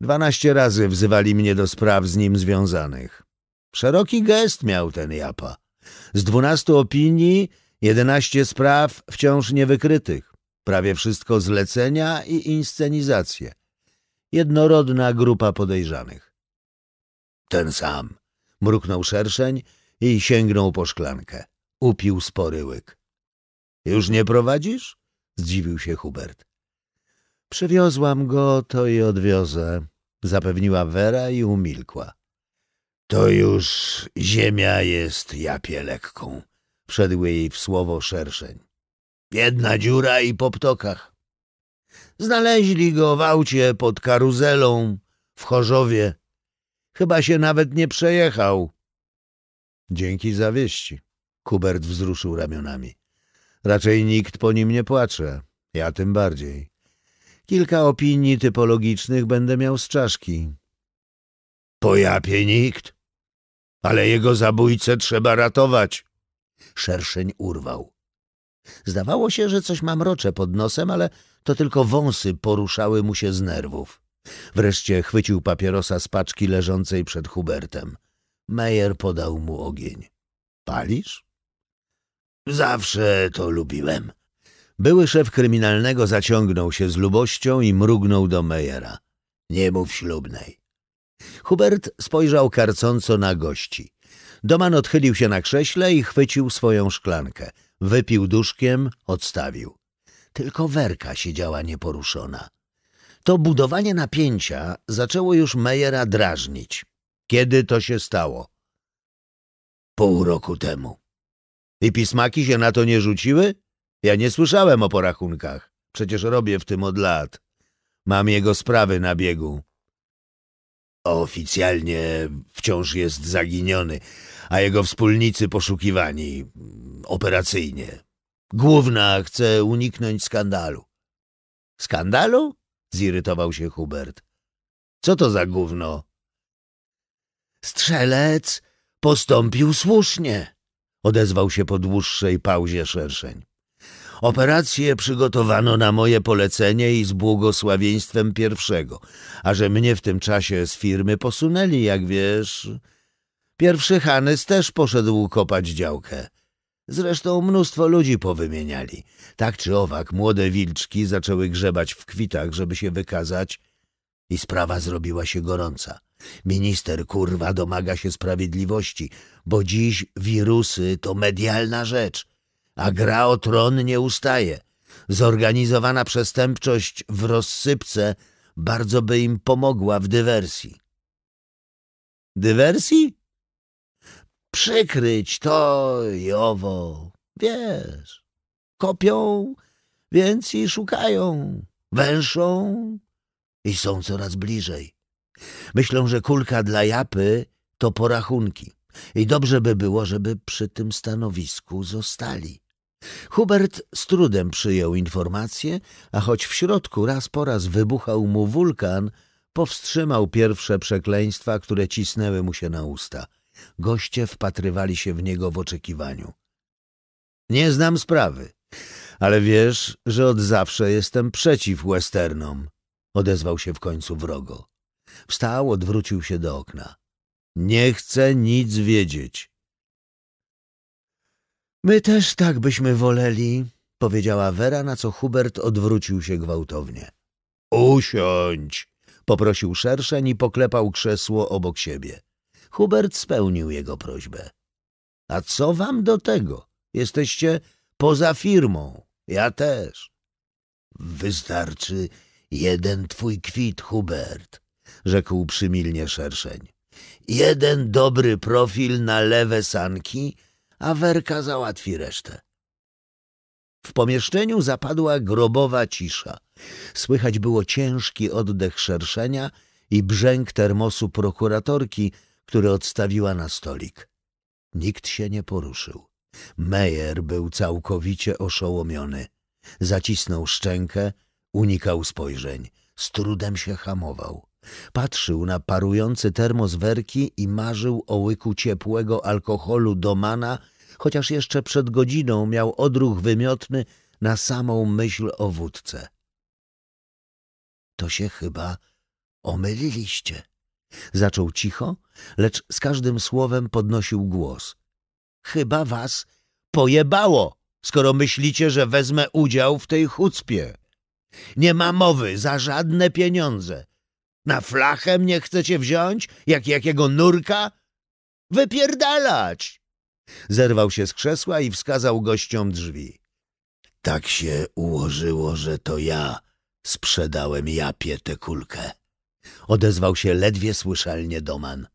Dwanaście razy wzywali mnie do spraw z nim związanych. Szeroki gest miał ten japa. Z dwunastu opinii, jedenaście spraw wciąż niewykrytych prawie wszystko zlecenia i inscenizacje. Jednorodna grupa podejrzanych. Ten sam, mruknął szerszeń i sięgnął po szklankę. Upił spory łyk. Już nie prowadzisz? zdziwił się Hubert. Przywiozłam go, to i odwiozę, zapewniła Wera i umilkła. To już ziemia jest japie lekką, wszedł jej w słowo szerszeń. Jedna dziura i po ptokach. Znaleźli go w aucie pod karuzelą w Chorzowie. Chyba się nawet nie przejechał. Dzięki za wieści. Kubert wzruszył ramionami. Raczej nikt po nim nie płacze. Ja tym bardziej. Kilka opinii typologicznych będę miał z czaszki. Po japie nikt. Ale jego zabójcę trzeba ratować. Szerszeń urwał. Zdawało się, że coś ma mrocze pod nosem, ale to tylko wąsy poruszały mu się z nerwów. Wreszcie chwycił papierosa z paczki leżącej przed Hubertem. Meyer podał mu ogień. Palisz? Zawsze to lubiłem. Były szef kryminalnego zaciągnął się z lubością i mrugnął do Mejera. Nie mów ślubnej. Hubert spojrzał karcąco na gości. Doman odchylił się na krześle i chwycił swoją szklankę wypił duszkiem, odstawił. Tylko Werka siedziała nieporuszona. To budowanie napięcia zaczęło już Mejera drażnić. Kiedy to się stało? Pół roku temu. I pismaki się na to nie rzuciły? Ja nie słyszałem o porachunkach. Przecież robię w tym od lat. Mam jego sprawy na biegu. Oficjalnie wciąż jest zaginiony, a jego wspólnicy poszukiwani mm, operacyjnie. Główna chce uniknąć skandalu. Skandalu? Zirytował się Hubert. Co to za gówno? Strzelec postąpił słusznie, odezwał się po dłuższej pauzie szerszeń. Operację przygotowano na moje polecenie i z błogosławieństwem pierwszego, a że mnie w tym czasie z firmy posunęli, jak wiesz, Pierwszy Hanys też poszedł kopać działkę. Zresztą mnóstwo ludzi powymieniali. Tak czy owak młode wilczki zaczęły grzebać w kwitach, żeby się wykazać i sprawa zrobiła się gorąca. Minister kurwa domaga się sprawiedliwości, bo dziś wirusy to medialna rzecz, a gra o tron nie ustaje. Zorganizowana przestępczość w rozsypce bardzo by im pomogła w dywersji. Dywersji? przykryć to i owo. Wiesz, kopią, więc i szukają, węszą i są coraz bliżej. Myślą, że kulka dla japy to porachunki i dobrze by było, żeby przy tym stanowisku zostali. Hubert z trudem przyjął informację, a choć w środku raz po raz wybuchał mu wulkan, powstrzymał pierwsze przekleństwa, które cisnęły mu się na usta – Goście wpatrywali się w niego w oczekiwaniu. Nie znam sprawy, ale wiesz, że od zawsze jestem przeciw westernom, odezwał się w końcu wrogo. Wstał, odwrócił się do okna. Nie chcę nic wiedzieć. My też tak byśmy woleli, powiedziała Wera, na co Hubert odwrócił się gwałtownie. Usiądź, poprosił szerszeń i poklepał krzesło obok siebie. Hubert spełnił jego prośbę. A co wam do tego? Jesteście poza firmą. Ja też. Wystarczy jeden twój kwit, Hubert, rzekł przymilnie szerszeń. Jeden dobry profil na lewe sanki, a werka załatwi resztę. W pomieszczeniu zapadła grobowa cisza. Słychać było ciężki oddech szerszenia i brzęk termosu prokuratorki, który odstawiła na stolik. Nikt się nie poruszył. Meyer był całkowicie oszołomiony. Zacisnął szczękę, unikał spojrzeń, z trudem się hamował. Patrzył na parujący termos werki i marzył o łyku ciepłego alkoholu domana, chociaż jeszcze przed godziną miał odruch wymiotny na samą myśl o wódce. To się chyba omyliliście, Zaczął cicho, lecz z każdym słowem podnosił głos. Chyba was pojebało, skoro myślicie, że wezmę udział w tej chucpie. Nie ma mowy za żadne pieniądze. Na flachę mnie chcecie wziąć, jak jakiego nurka? Wypierdalać! Zerwał się z krzesła i wskazał gościom drzwi. Tak się ułożyło, że to ja sprzedałem japie tę kulkę. Odezwał się ledwie słyszalnie Doman.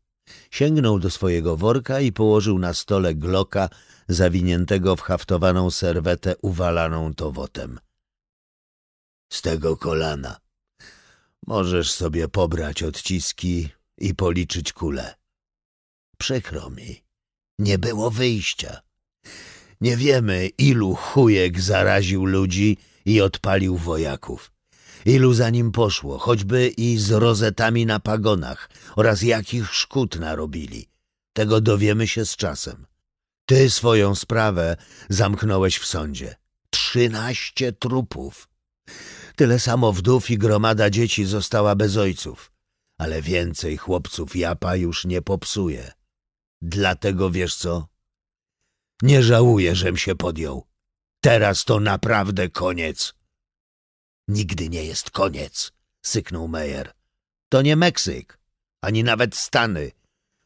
Sięgnął do swojego worka i położył na stole gloka zawiniętego w haftowaną serwetę uwalaną towotem. Z tego kolana. Możesz sobie pobrać odciski i policzyć kule. Przykro mi. Nie było wyjścia. Nie wiemy, ilu chujek zaraził ludzi i odpalił wojaków. Ilu za nim poszło, choćby i z rozetami na pagonach oraz jakich szkód narobili. Tego dowiemy się z czasem. Ty swoją sprawę zamknąłeś w sądzie. Trzynaście trupów. Tyle samo wdów i gromada dzieci została bez ojców. Ale więcej chłopców Japa już nie popsuje. Dlatego wiesz co? Nie żałuję, żem się podjął. Teraz to naprawdę koniec. Nigdy nie jest koniec, syknął Meyer. To nie Meksyk, ani nawet Stany.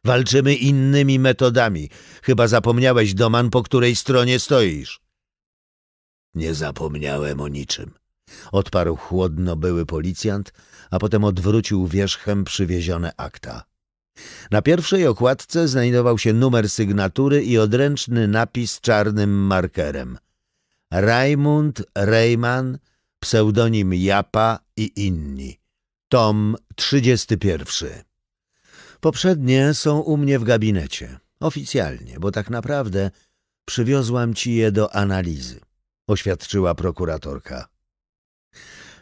Walczymy innymi metodami. Chyba zapomniałeś, Doman, po której stronie stoisz. Nie zapomniałem o niczym. Odparł chłodno były policjant, a potem odwrócił wierzchem przywiezione akta. Na pierwszej okładce znajdował się numer sygnatury i odręczny napis czarnym markerem. Raymond Rayman pseudonim Japa i inni. Tom 31. Poprzednie są u mnie w gabinecie. Oficjalnie, bo tak naprawdę przywiozłam ci je do analizy, oświadczyła prokuratorka.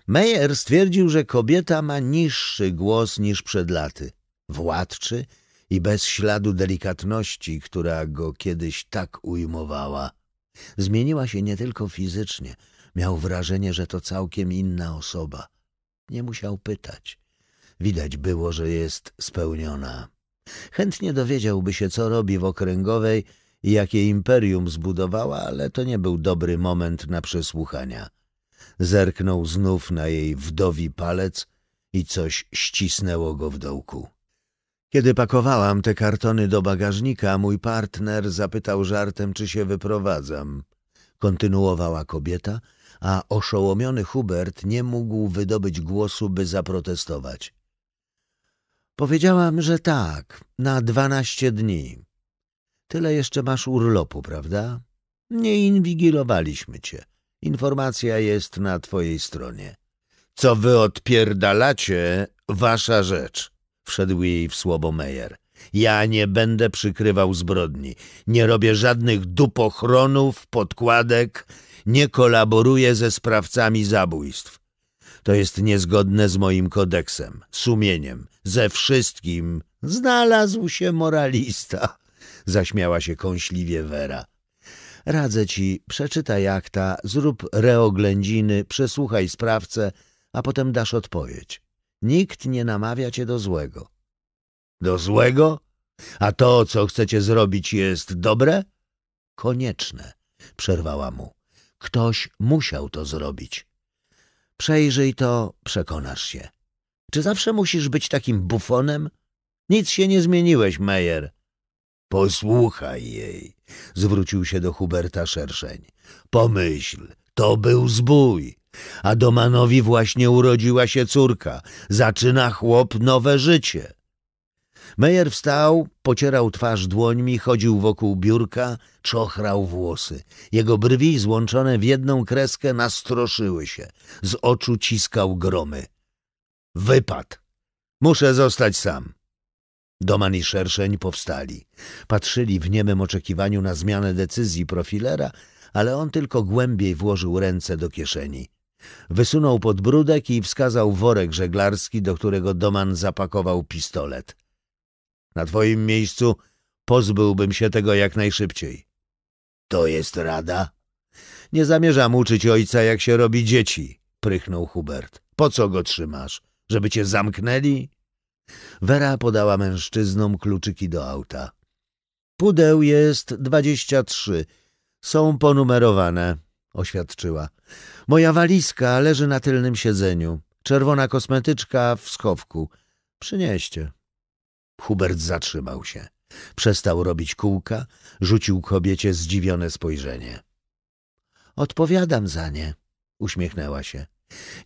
Meyer stwierdził, że kobieta ma niższy głos niż przed laty, władczy i bez śladu delikatności, która go kiedyś tak ujmowała. Zmieniła się nie tylko fizycznie – Miał wrażenie, że to całkiem inna osoba. Nie musiał pytać. Widać było, że jest spełniona. Chętnie dowiedziałby się, co robi w okręgowej i jakie imperium zbudowała, ale to nie był dobry moment na przesłuchania. Zerknął znów na jej wdowi palec i coś ścisnęło go w dołku. Kiedy pakowałam te kartony do bagażnika, mój partner zapytał żartem, czy się wyprowadzam. Kontynuowała kobieta – a oszołomiony Hubert nie mógł wydobyć głosu, by zaprotestować. Powiedziałam, że tak, na dwanaście dni. Tyle jeszcze masz urlopu, prawda? Nie inwigilowaliśmy cię. Informacja jest na twojej stronie. Co wy odpierdalacie, wasza rzecz, wszedł jej w słowo Meyer. Ja nie będę przykrywał zbrodni. Nie robię żadnych dupochronów, podkładek nie kolaboruję ze sprawcami zabójstw. To jest niezgodne z moim kodeksem, sumieniem, ze wszystkim. Znalazł się moralista, zaśmiała się kąśliwie Wera. Radzę ci, przeczytaj akta, zrób reoględziny, przesłuchaj sprawcę, a potem dasz odpowiedź. Nikt nie namawia cię do złego. Do złego? A to, co chcecie zrobić, jest dobre? Konieczne, przerwała mu. Ktoś musiał to zrobić. Przejrzyj to, przekonasz się. Czy zawsze musisz być takim bufonem? Nic się nie zmieniłeś, Meyer. Posłuchaj jej, zwrócił się do Huberta Szerszeń. Pomyśl, to był zbój. Manowi właśnie urodziła się córka. Zaczyna chłop nowe życie. Meyer wstał, pocierał twarz dłońmi, chodził wokół biurka, czochrał włosy. Jego brwi, złączone w jedną kreskę, nastroszyły się. Z oczu ciskał gromy. Wypad. Muszę zostać sam. Doman i Szerszeń powstali. Patrzyli w niemym oczekiwaniu na zmianę decyzji profilera, ale on tylko głębiej włożył ręce do kieszeni. Wysunął podbródek i wskazał worek żeglarski, do którego Doman zapakował pistolet. Na twoim miejscu pozbyłbym się tego jak najszybciej. To jest rada? Nie zamierzam uczyć ojca, jak się robi dzieci, prychnął Hubert. Po co go trzymasz? Żeby cię zamknęli? Wera podała mężczyznom kluczyki do auta. Pudeł jest dwadzieścia trzy. Są ponumerowane, oświadczyła. Moja walizka leży na tylnym siedzeniu. Czerwona kosmetyczka w schowku. Przynieście. Hubert zatrzymał się. Przestał robić kółka, rzucił kobiecie zdziwione spojrzenie. Odpowiadam za nie, uśmiechnęła się.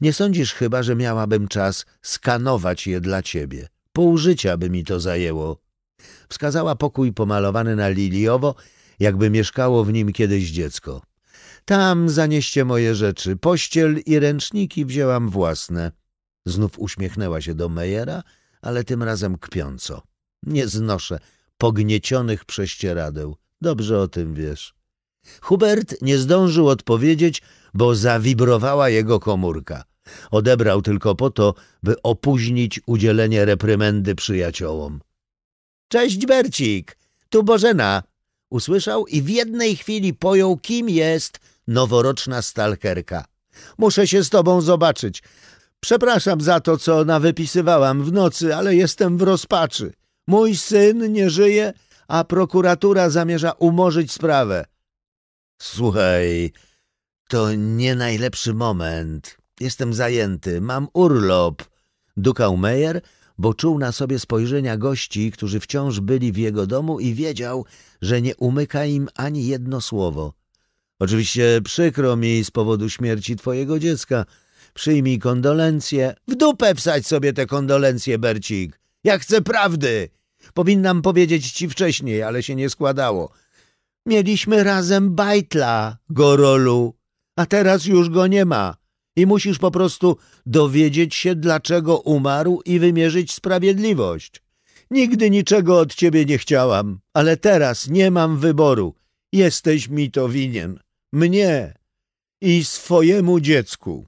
Nie sądzisz chyba, że miałabym czas skanować je dla ciebie. Pół życia by mi to zajęło. Wskazała pokój pomalowany na liliowo, jakby mieszkało w nim kiedyś dziecko. Tam zanieście moje rzeczy. Pościel i ręczniki wzięłam własne. Znów uśmiechnęła się do Mejera ale tym razem kpiąco. Nie znoszę pogniecionych prześcieradeł. Dobrze o tym wiesz. Hubert nie zdążył odpowiedzieć, bo zawibrowała jego komórka. Odebrał tylko po to, by opóźnić udzielenie reprymendy przyjaciołom. — Cześć, Bercik! Tu Bożena! — usłyszał i w jednej chwili pojął, kim jest noworoczna stalkerka. — Muszę się z tobą zobaczyć. Przepraszam za to, co nawypisywałam w nocy, ale jestem w rozpaczy. Mój syn nie żyje, a prokuratura zamierza umorzyć sprawę. Słuchaj, to nie najlepszy moment. Jestem zajęty, mam urlop. Dukał Meyer, bo czuł na sobie spojrzenia gości, którzy wciąż byli w jego domu i wiedział, że nie umyka im ani jedno słowo. Oczywiście przykro mi z powodu śmierci twojego dziecka – przyjmij kondolencje. W dupę wsadź sobie te kondolencje, Bercik. Ja chcę prawdy. Powinnam powiedzieć ci wcześniej, ale się nie składało. Mieliśmy razem bajtla, Gorolu, a teraz już go nie ma. I musisz po prostu dowiedzieć się, dlaczego umarł i wymierzyć sprawiedliwość. Nigdy niczego od ciebie nie chciałam, ale teraz nie mam wyboru. Jesteś mi to winien. Mnie i swojemu dziecku.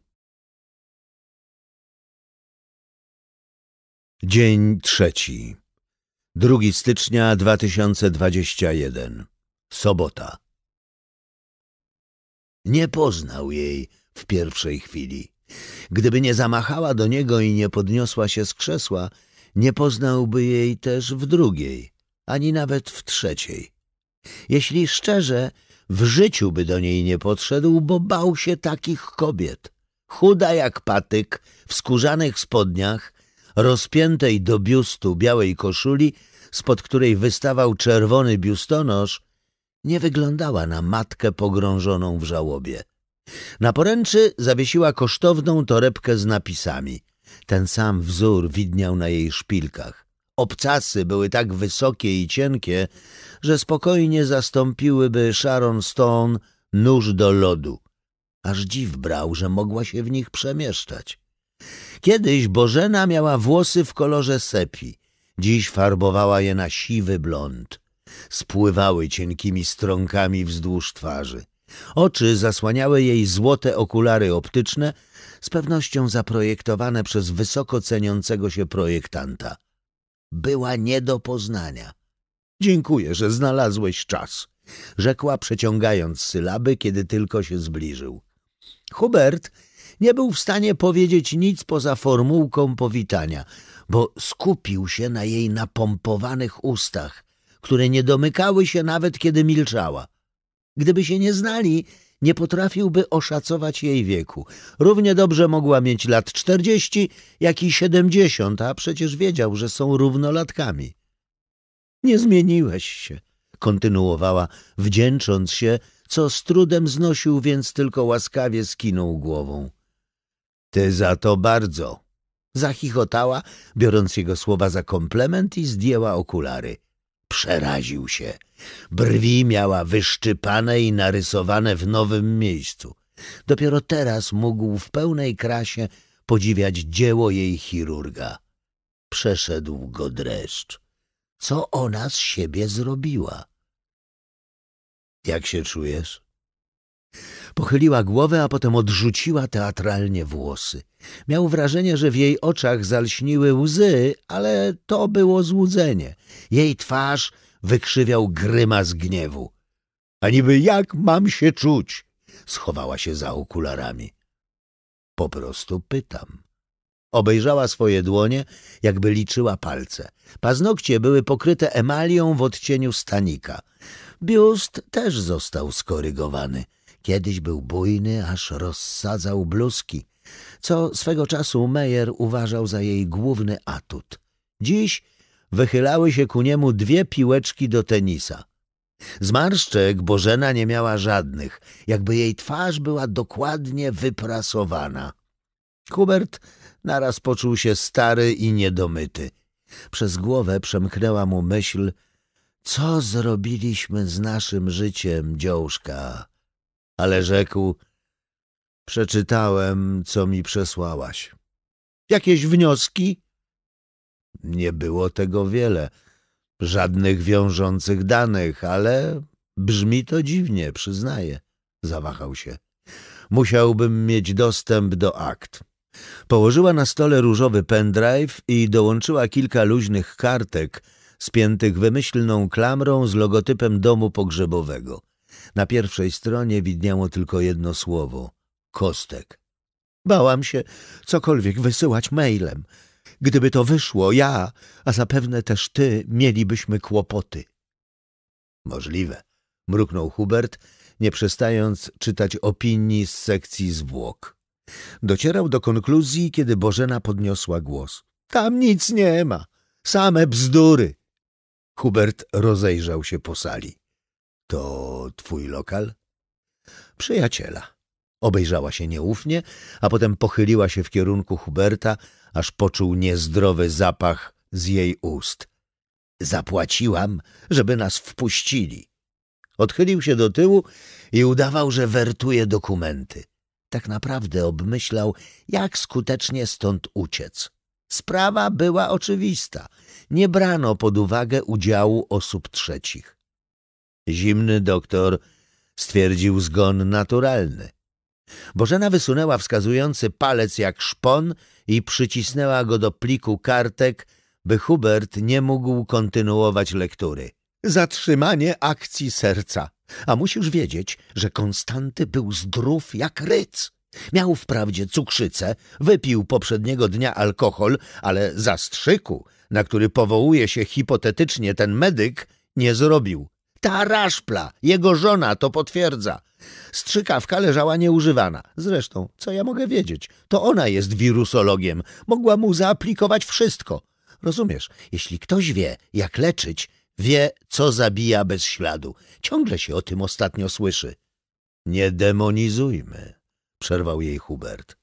Dzień trzeci. 2 stycznia 2021. Sobota. Nie poznał jej w pierwszej chwili. Gdyby nie zamachała do niego i nie podniosła się z krzesła, nie poznałby jej też w drugiej, ani nawet w trzeciej. Jeśli szczerze, w życiu by do niej nie podszedł, bo bał się takich kobiet. Chuda jak patyk, w skórzanych spodniach, rozpiętej do biustu białej koszuli, spod której wystawał czerwony biustonosz, nie wyglądała na matkę pogrążoną w żałobie. Na poręczy zawiesiła kosztowną torebkę z napisami. Ten sam wzór widniał na jej szpilkach. Obcasy były tak wysokie i cienkie, że spokojnie zastąpiłyby Sharon Stone nóż do lodu. Aż dziw brał, że mogła się w nich przemieszczać. Kiedyś Bożena miała włosy w kolorze sepi, dziś farbowała je na siwy blond. Spływały cienkimi stronkami wzdłuż twarzy. Oczy zasłaniały jej złote okulary optyczne, z pewnością zaprojektowane przez wysoko ceniącego się projektanta. Była nie do poznania. Dziękuję, że znalazłeś czas, rzekła przeciągając sylaby, kiedy tylko się zbliżył. Hubert nie był w stanie powiedzieć nic poza formułką powitania, bo skupił się na jej napompowanych ustach, które nie domykały się nawet kiedy milczała. Gdyby się nie znali, nie potrafiłby oszacować jej wieku. Równie dobrze mogła mieć lat czterdzieści, jak i siedemdziesiąt, a przecież wiedział, że są równolatkami. Nie zmieniłeś się, kontynuowała, wdzięcząc się, co z trudem znosił, więc tylko łaskawie skinął głową. Ty za to bardzo. Zachichotała, biorąc jego słowa za komplement i zdjęła okulary. Przeraził się. Brwi miała wyszczypane i narysowane w nowym miejscu. Dopiero teraz mógł w pełnej krasie podziwiać dzieło jej chirurga. Przeszedł go dreszcz. Co ona z siebie zrobiła? Jak się czujesz? Pochyliła głowę, a potem odrzuciła teatralnie włosy. Miał wrażenie, że w jej oczach zalśniły łzy, ale to było złudzenie. Jej twarz wykrzywiał grymas gniewu. A niby jak mam się czuć? Schowała się za okularami. Po prostu pytam. Obejrzała swoje dłonie, jakby liczyła palce. Paznokcie były pokryte emalią w odcieniu stanika. Biust też został skorygowany. Kiedyś był bujny, aż rozsadzał bluzki, co swego czasu Meyer uważał za jej główny atut. Dziś wychylały się ku niemu dwie piłeczki do tenisa. Zmarszczek Bożena nie miała żadnych, jakby jej twarz była dokładnie wyprasowana. Hubert naraz poczuł się stary i niedomyty. Przez głowę przemknęła mu myśl, co zrobiliśmy z naszym życiem, dziążka? ale rzekł: Przeczytałem, co mi przesłałaś. Jakieś wnioski? Nie było tego wiele, żadnych wiążących danych, ale brzmi to dziwnie, przyznaję. Zawahał się. Musiałbym mieć dostęp do akt. Położyła na stole różowy pendrive i dołączyła kilka luźnych kartek spiętych wymyślną klamrą z logotypem domu pogrzebowego. Na pierwszej stronie widniało tylko jedno słowo – kostek. Bałam się cokolwiek wysyłać mailem. Gdyby to wyszło, ja, a zapewne też ty, mielibyśmy kłopoty. Możliwe, mruknął Hubert, nie przestając czytać opinii z sekcji zwłok. Docierał do konkluzji, kiedy Bożena podniosła głos. Tam nic nie ma, same bzdury. Hubert rozejrzał się po sali. To twój lokal? Przyjaciela. Obejrzała się nieufnie, a potem pochyliła się w kierunku Huberta, aż poczuł niezdrowy zapach z jej ust. Zapłaciłam, żeby nas wpuścili. Odchylił się do tyłu i udawał, że wertuje dokumenty. Tak naprawdę obmyślał, jak skutecznie stąd uciec. Sprawa była oczywista. Nie brano pod uwagę udziału osób trzecich. Zimny doktor stwierdził zgon naturalny. Bożena wysunęła wskazujący palec jak szpon i przycisnęła go do pliku kartek, by Hubert nie mógł kontynuować lektury. Zatrzymanie akcji serca. A musisz wiedzieć, że Konstanty był zdrów jak ryc. Miał wprawdzie cukrzycę, wypił poprzedniego dnia alkohol, ale zastrzyku, na który powołuje się hipotetycznie ten medyk, nie zrobił. Ta raszpla, jego żona to potwierdza. Strzykawka leżała nieużywana. Zresztą, co ja mogę wiedzieć? To ona jest wirusologiem. Mogła mu zaaplikować wszystko. Rozumiesz, jeśli ktoś wie, jak leczyć, wie, co zabija bez śladu. Ciągle się o tym ostatnio słyszy. Nie demonizujmy, przerwał jej Hubert.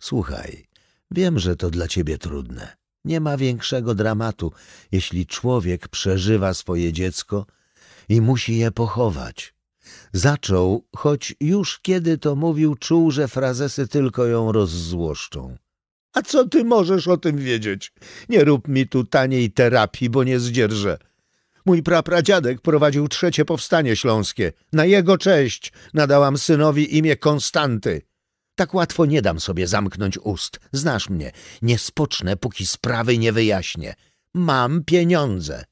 Słuchaj, wiem, że to dla ciebie trudne. Nie ma większego dramatu, jeśli człowiek przeżywa swoje dziecko i musi je pochować. Zaczął, choć już kiedy to mówił, czuł, że frazesy tylko ją rozzłoszczą. A co ty możesz o tym wiedzieć? Nie rób mi tu taniej terapii, bo nie zdzierżę. Mój prapradziadek prowadził trzecie powstanie śląskie. Na jego cześć nadałam synowi imię Konstanty. Tak łatwo nie dam sobie zamknąć ust. Znasz mnie. Nie spocznę, póki sprawy nie wyjaśnię. Mam pieniądze.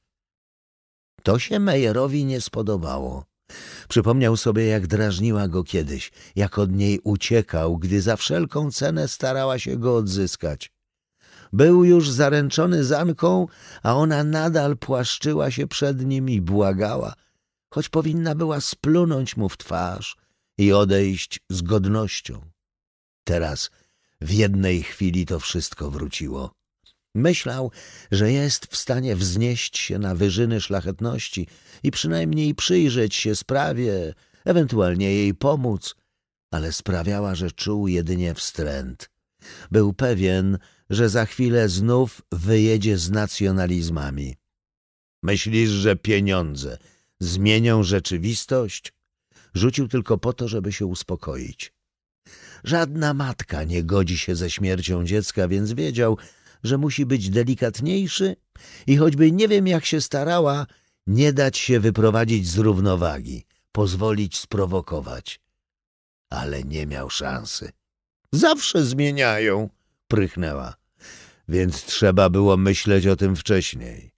To się Meyerowi nie spodobało. Przypomniał sobie, jak drażniła go kiedyś, jak od niej uciekał, gdy za wszelką cenę starała się go odzyskać. Był już zaręczony Zanką, a ona nadal płaszczyła się przed nim i błagała, choć powinna była splunąć mu w twarz i odejść z godnością. Teraz w jednej chwili to wszystko wróciło. Myślał, że jest w stanie wznieść się na wyżyny szlachetności i przynajmniej przyjrzeć się sprawie, ewentualnie jej pomóc, ale sprawiała, że czuł jedynie wstręt. Był pewien, że za chwilę znów wyjedzie z nacjonalizmami. Myślisz, że pieniądze zmienią rzeczywistość? Rzucił tylko po to, żeby się uspokoić. Żadna matka nie godzi się ze śmiercią dziecka, więc wiedział, że musi być delikatniejszy i choćby nie wiem jak się starała, nie dać się wyprowadzić z równowagi, pozwolić sprowokować. Ale nie miał szansy. Zawsze zmieniają, prychnęła. Więc trzeba było myśleć o tym wcześniej.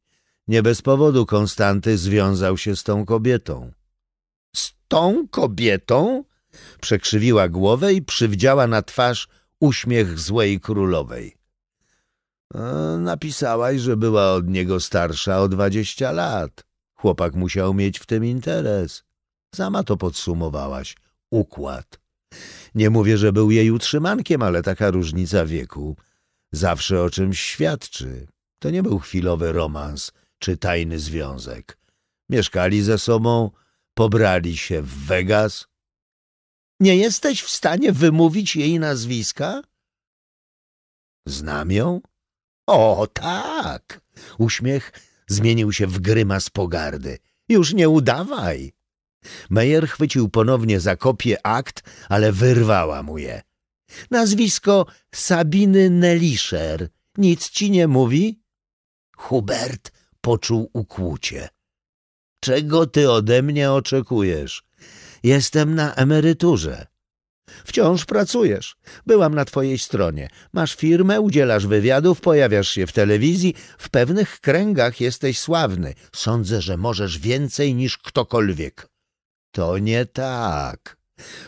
Nie bez powodu Konstanty związał się z tą kobietą. Z tą kobietą? Przekrzywiła głowę i przywdziała na twarz uśmiech złej królowej. E, napisałaś, że była od niego starsza o dwadzieścia lat. Chłopak musiał mieć w tym interes. Sama to podsumowałaś. Układ. Nie mówię, że był jej utrzymankiem, ale taka różnica wieku zawsze o czymś świadczy. To nie był chwilowy romans czy tajny związek. Mieszkali ze sobą, pobrali się w Vegas. Nie jesteś w stanie wymówić jej nazwiska? Znam ją? O, tak! Uśmiech zmienił się w grymas pogardy. Już nie udawaj! Meyer chwycił ponownie za kopię akt, ale wyrwała mu je. Nazwisko Sabiny Neliszer. Nic ci nie mówi? Hubert poczuł ukłucie. Czego ty ode mnie oczekujesz? Jestem na emeryturze. Wciąż pracujesz. Byłam na twojej stronie. Masz firmę, udzielasz wywiadów, pojawiasz się w telewizji. W pewnych kręgach jesteś sławny. Sądzę, że możesz więcej niż ktokolwiek. To nie tak.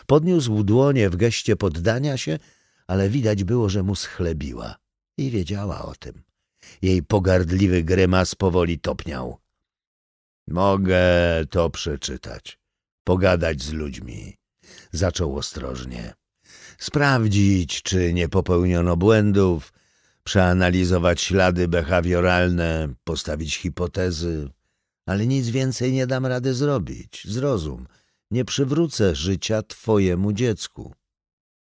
Podniósł dłonie w geście poddania się, ale widać było, że mu schlebiła. I wiedziała o tym. Jej pogardliwy grymas powoli topniał. Mogę to przeczytać. Pogadać z ludźmi zaczął ostrożnie. Sprawdzić, czy nie popełniono błędów, przeanalizować ślady behawioralne, postawić hipotezy, ale nic więcej nie dam rady zrobić. Zrozum, nie przywrócę życia twojemu dziecku.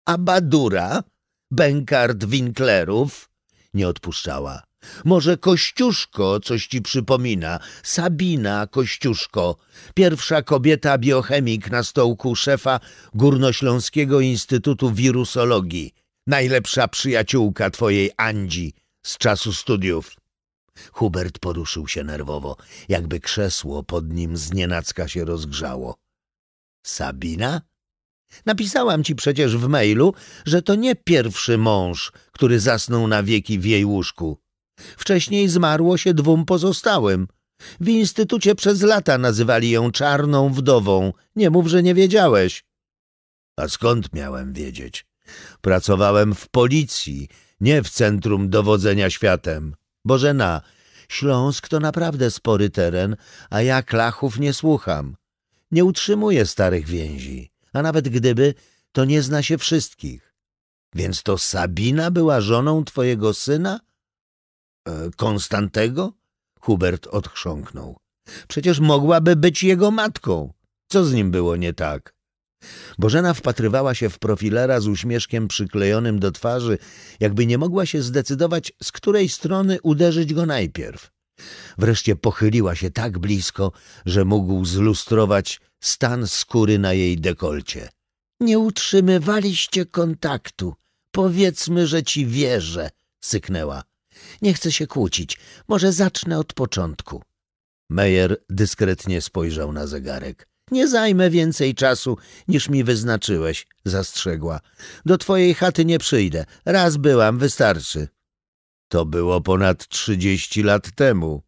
A Badura? Bękart Winklerów? Nie odpuszczała. Może Kościuszko coś ci przypomina. Sabina Kościuszko, pierwsza kobieta biochemik na stołku szefa Górnośląskiego Instytutu Wirusologii. Najlepsza przyjaciółka twojej Andzi z czasu studiów. Hubert poruszył się nerwowo, jakby krzesło pod nim znienacka się rozgrzało. Sabina? Napisałam ci przecież w mailu, że to nie pierwszy mąż, który zasnął na wieki w jej łóżku. Wcześniej zmarło się dwóm pozostałym. W instytucie przez lata nazywali ją czarną wdową. Nie mów, że nie wiedziałeś. A skąd miałem wiedzieć? Pracowałem w policji, nie w centrum dowodzenia światem. Bożena, Śląsk to naprawdę spory teren, a ja klachów nie słucham. Nie utrzymuję starych więzi, a nawet gdyby, to nie zna się wszystkich. Więc to Sabina była żoną twojego syna? E, Konstantego? Hubert odchrząknął. Przecież mogłaby być jego matką. Co z nim było nie tak? Bożena wpatrywała się w profilera z uśmieszkiem przyklejonym do twarzy, jakby nie mogła się zdecydować, z której strony uderzyć go najpierw. Wreszcie pochyliła się tak blisko, że mógł zlustrować stan skóry na jej dekolcie. Nie utrzymywaliście kontaktu. Powiedzmy, że ci wierzę, syknęła. Nie chcę się kłócić. Może zacznę od początku. Meyer dyskretnie spojrzał na zegarek. Nie zajmę więcej czasu, niż mi wyznaczyłeś, zastrzegła. Do twojej chaty nie przyjdę. Raz byłam, wystarczy. To było ponad trzydzieści lat temu.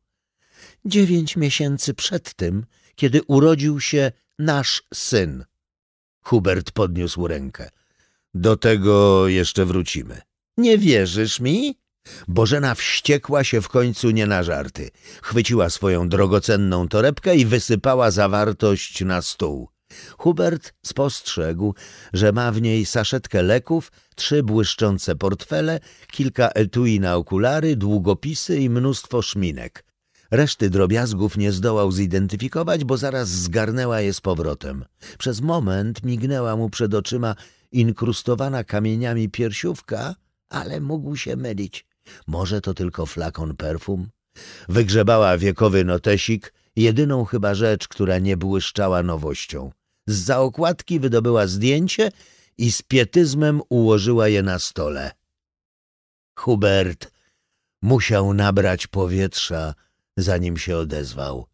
Dziewięć miesięcy przed tym, kiedy urodził się nasz syn. Hubert podniósł rękę. Do tego jeszcze wrócimy. Nie wierzysz mi? Bożena wściekła się w końcu nie na żarty. Chwyciła swoją drogocenną torebkę i wysypała zawartość na stół. Hubert spostrzegł, że ma w niej saszetkę leków, trzy błyszczące portfele, kilka etui na okulary, długopisy i mnóstwo szminek. Reszty drobiazgów nie zdołał zidentyfikować, bo zaraz zgarnęła je z powrotem. Przez moment mignęła mu przed oczyma inkrustowana kamieniami piersiówka, ale mógł się mylić. Może to tylko flakon perfum? Wygrzebała wiekowy notesik, jedyną chyba rzecz, która nie błyszczała nowością. Z zaokładki wydobyła zdjęcie i z pietyzmem ułożyła je na stole. Hubert musiał nabrać powietrza, zanim się odezwał.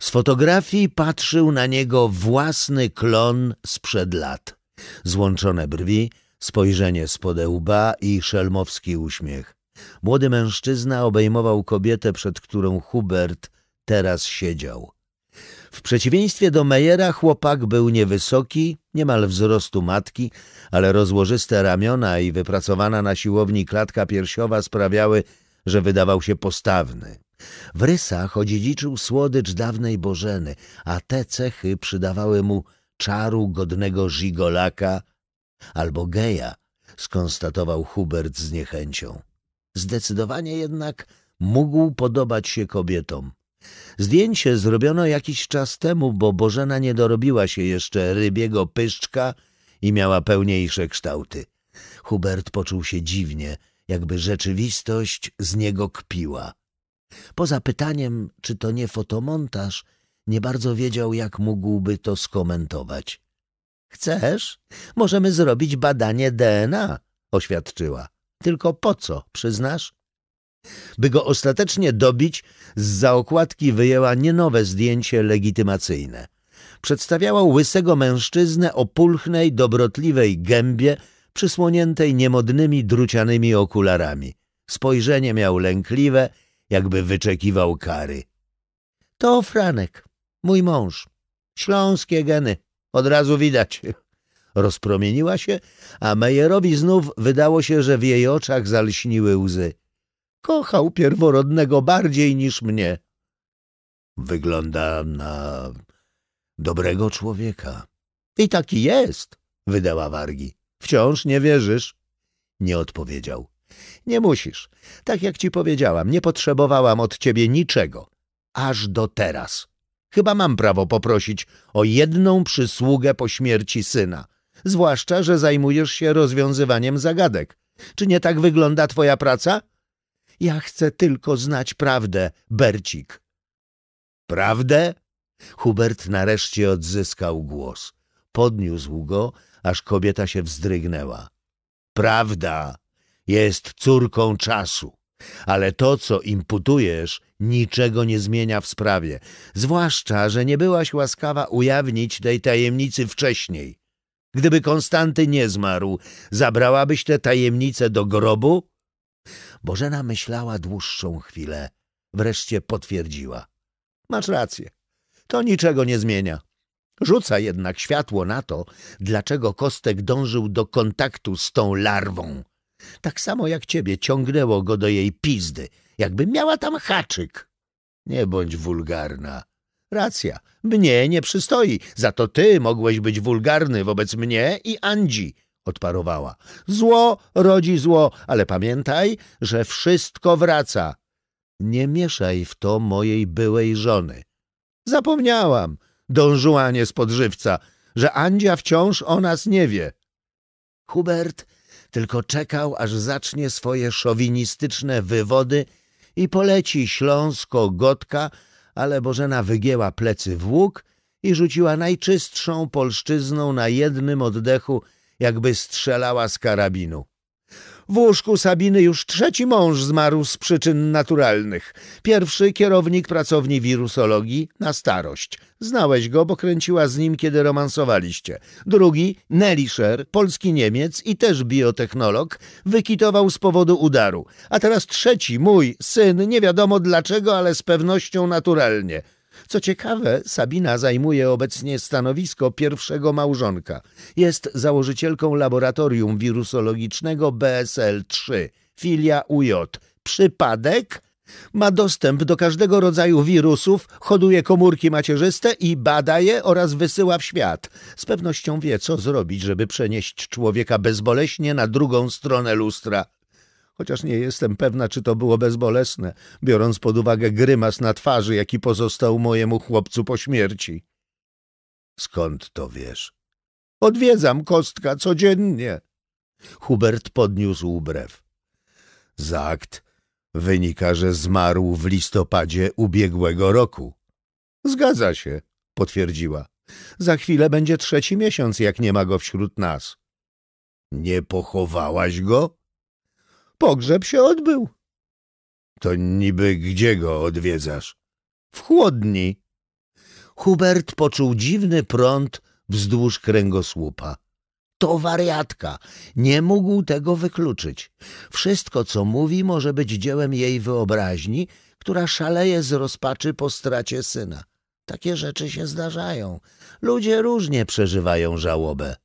Z fotografii patrzył na niego własny klon sprzed lat. Złączone brwi, spojrzenie spode łba i szelmowski uśmiech. Młody mężczyzna obejmował kobietę, przed którą Hubert teraz siedział. W przeciwieństwie do Mejera chłopak był niewysoki, niemal wzrostu matki, ale rozłożyste ramiona i wypracowana na siłowni klatka piersiowa sprawiały, że wydawał się postawny. W rysach odziedziczył słodycz dawnej Bożeny, a te cechy przydawały mu czaru godnego żigolaka albo geja, skonstatował Hubert z niechęcią. Zdecydowanie jednak mógł podobać się kobietom. Zdjęcie zrobiono jakiś czas temu, bo Bożena nie dorobiła się jeszcze rybiego pyszczka i miała pełniejsze kształty. Hubert poczuł się dziwnie, jakby rzeczywistość z niego kpiła. Poza pytaniem, czy to nie fotomontaż, nie bardzo wiedział, jak mógłby to skomentować. Chcesz? Możemy zrobić badanie DNA, oświadczyła. Tylko po co, przyznasz? By go ostatecznie dobić, z zaokładki wyjęła nie nowe zdjęcie legitymacyjne. Przedstawiała łysego mężczyznę o pulchnej, dobrotliwej gębie, przysłoniętej niemodnymi drucianymi okularami. Spojrzenie miał lękliwe, jakby wyczekiwał kary. To Franek, mój mąż. Śląskie geny, od razu widać rozpromieniła się, a Meyerowi znów wydało się, że w jej oczach zalśniły łzy. Kochał pierworodnego bardziej niż mnie. Wygląda na dobrego człowieka. I taki jest, wydała wargi. Wciąż nie wierzysz? Nie odpowiedział. Nie musisz. Tak jak ci powiedziałam, nie potrzebowałam od ciebie niczego. Aż do teraz. Chyba mam prawo poprosić o jedną przysługę po śmierci syna zwłaszcza, że zajmujesz się rozwiązywaniem zagadek. Czy nie tak wygląda twoja praca? Ja chcę tylko znać prawdę, Bercik. Prawdę? Hubert nareszcie odzyskał głos. Podniósł go, aż kobieta się wzdrygnęła. Prawda jest córką czasu, ale to, co imputujesz, niczego nie zmienia w sprawie, zwłaszcza, że nie byłaś łaskawa ujawnić tej tajemnicy wcześniej. Gdyby Konstanty nie zmarł, zabrałabyś tę tajemnicę do grobu? Bożena myślała dłuższą chwilę. Wreszcie potwierdziła. Masz rację. To niczego nie zmienia. Rzuca jednak światło na to, dlaczego Kostek dążył do kontaktu z tą larwą. Tak samo jak ciebie ciągnęło go do jej pizdy, jakby miała tam haczyk. Nie bądź wulgarna. Racja, mnie nie przystoi, za to ty mogłeś być wulgarny wobec mnie i Andzi, odparowała. Zło rodzi zło, ale pamiętaj, że wszystko wraca. Nie mieszaj w to mojej byłej żony. Zapomniałam, Dążyła spod żywca, że Andzia wciąż o nas nie wie. Hubert tylko czekał, aż zacznie swoje szowinistyczne wywody i poleci Śląsko-Gotka, ale Bożena wygięła plecy w łuk i rzuciła najczystszą polszczyzną na jednym oddechu, jakby strzelała z karabinu. W łóżku Sabiny już trzeci mąż zmarł z przyczyn naturalnych. Pierwszy kierownik pracowni wirusologii na starość. Znałeś go, bo kręciła z nim, kiedy romansowaliście. Drugi, Nelly Scher, polski Niemiec i też biotechnolog, wykitował z powodu udaru. A teraz trzeci, mój, syn, nie wiadomo dlaczego, ale z pewnością naturalnie – co ciekawe, Sabina zajmuje obecnie stanowisko pierwszego małżonka. Jest założycielką laboratorium wirusologicznego BSL-3, filia UJ. Przypadek? Ma dostęp do każdego rodzaju wirusów, hoduje komórki macierzyste i bada je oraz wysyła w świat. Z pewnością wie, co zrobić, żeby przenieść człowieka bezboleśnie na drugą stronę lustra chociaż nie jestem pewna, czy to było bezbolesne, biorąc pod uwagę grymas na twarzy, jaki pozostał mojemu chłopcu po śmierci. Skąd to wiesz? Odwiedzam Kostka codziennie. Hubert podniósł brew. Z akt wynika, że zmarł w listopadzie ubiegłego roku. Zgadza się, potwierdziła. Za chwilę będzie trzeci miesiąc, jak nie ma go wśród nas. Nie pochowałaś go? Pogrzeb się odbył. To niby gdzie go odwiedzasz? W chłodni. Hubert poczuł dziwny prąd wzdłuż kręgosłupa. To wariatka. Nie mógł tego wykluczyć. Wszystko, co mówi, może być dziełem jej wyobraźni, która szaleje z rozpaczy po stracie syna. Takie rzeczy się zdarzają. Ludzie różnie przeżywają żałobę.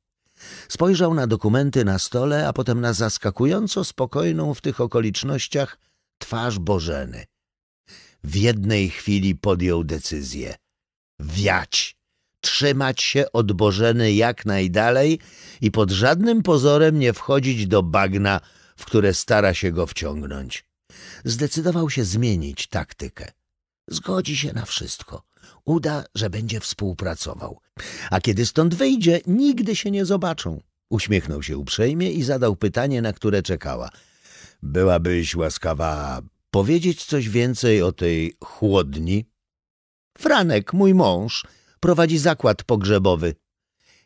Spojrzał na dokumenty na stole, a potem na zaskakująco spokojną w tych okolicznościach twarz Bożeny. W jednej chwili podjął decyzję. Wiać! Trzymać się od Bożeny jak najdalej i pod żadnym pozorem nie wchodzić do bagna, w które stara się go wciągnąć. Zdecydował się zmienić taktykę. Zgodzi się na wszystko uda, że będzie współpracował. A kiedy stąd wyjdzie, nigdy się nie zobaczą. Uśmiechnął się uprzejmie i zadał pytanie, na które czekała. Byłabyś łaskawa powiedzieć coś więcej o tej chłodni? Franek, mój mąż, prowadzi zakład pogrzebowy.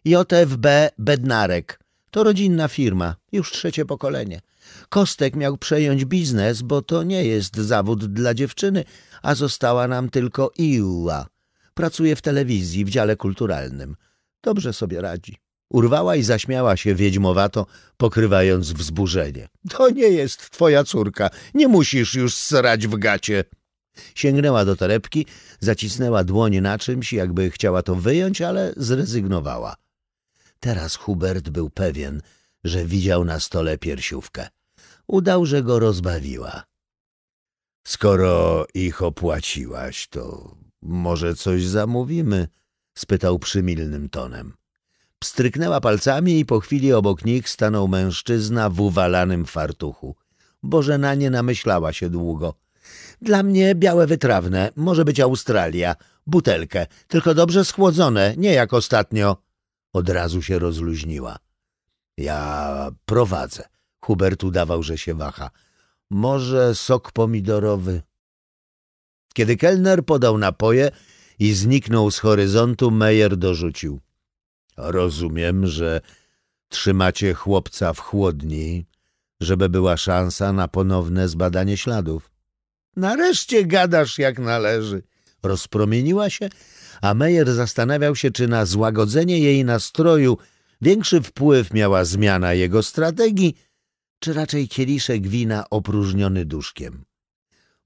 JFB Bednarek. To rodzinna firma, już trzecie pokolenie. Kostek miał przejąć biznes, bo to nie jest zawód dla dziewczyny, a została nam tylko Iła. Pracuje w telewizji, w dziale kulturalnym. Dobrze sobie radzi. Urwała i zaśmiała się wiedźmowato, pokrywając wzburzenie. To nie jest twoja córka. Nie musisz już srać w gacie. Sięgnęła do torebki, zacisnęła dłoń na czymś, jakby chciała to wyjąć, ale zrezygnowała. Teraz Hubert był pewien, że widział na stole piersiówkę. Udał, że go rozbawiła. Skoro ich opłaciłaś, to może coś zamówimy? spytał przymilnym tonem. Pstryknęła palcami i po chwili obok nich stanął mężczyzna w uwalanym fartuchu. Bożena nie namyślała się długo. Dla mnie białe wytrawne, może być Australia, butelkę, tylko dobrze schłodzone, nie jak ostatnio. Od razu się rozluźniła. Ja prowadzę. Hubert udawał, że się waha. Może sok pomidorowy? Kiedy kelner podał napoje i zniknął z horyzontu, Meyer dorzucił. Rozumiem, że trzymacie chłopca w chłodni, żeby była szansa na ponowne zbadanie śladów. Nareszcie gadasz jak należy. Rozpromieniła się, a Meyer zastanawiał się, czy na złagodzenie jej nastroju większy wpływ miała zmiana jego strategii, czy raczej kieliszek wina opróżniony duszkiem.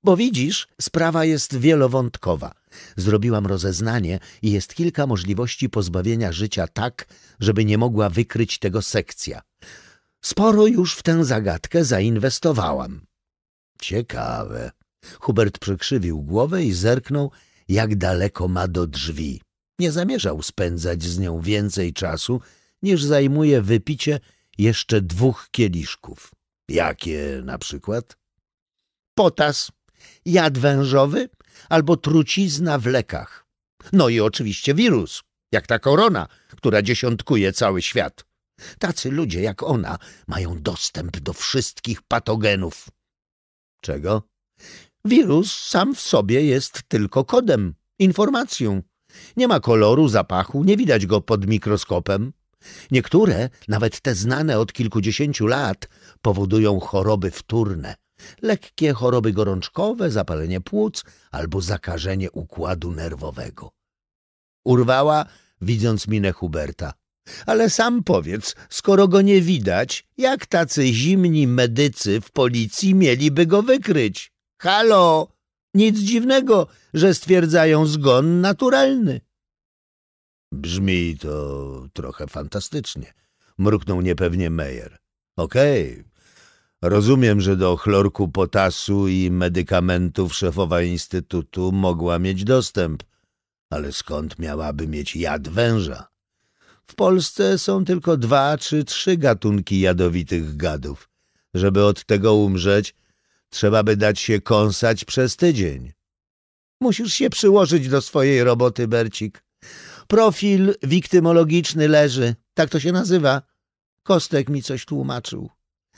Bo widzisz, sprawa jest wielowątkowa. Zrobiłam rozeznanie i jest kilka możliwości pozbawienia życia tak, żeby nie mogła wykryć tego sekcja. Sporo już w tę zagadkę zainwestowałam. Ciekawe. Hubert przykrzywił głowę i zerknął, jak daleko ma do drzwi. Nie zamierzał spędzać z nią więcej czasu, niż zajmuje wypicie jeszcze dwóch kieliszków. Jakie na przykład? Potas, jad wężowy albo trucizna w lekach. No i oczywiście wirus, jak ta korona, która dziesiątkuje cały świat. Tacy ludzie jak ona mają dostęp do wszystkich patogenów. Czego? Wirus sam w sobie jest tylko kodem, informacją. Nie ma koloru, zapachu, nie widać go pod mikroskopem. Niektóre, nawet te znane od kilkudziesięciu lat, powodują choroby wtórne lekkie choroby gorączkowe, zapalenie płuc albo zakażenie układu nerwowego. Urwała, widząc minę Huberta. Ale sam powiedz, skoro go nie widać, jak tacy zimni medycy w policji mieliby go wykryć? Halo! Nic dziwnego, że stwierdzają zgon naturalny. Brzmi to trochę fantastycznie, mruknął niepewnie Meyer. Okej, okay, Rozumiem, że do chlorku potasu i medykamentów szefowa instytutu mogła mieć dostęp, ale skąd miałaby mieć jad węża? W Polsce są tylko dwa czy trzy gatunki jadowitych gadów. Żeby od tego umrzeć, trzeba by dać się kąsać przez tydzień. Musisz się przyłożyć do swojej roboty, Bercik. Profil wiktymologiczny leży, tak to się nazywa. Kostek mi coś tłumaczył.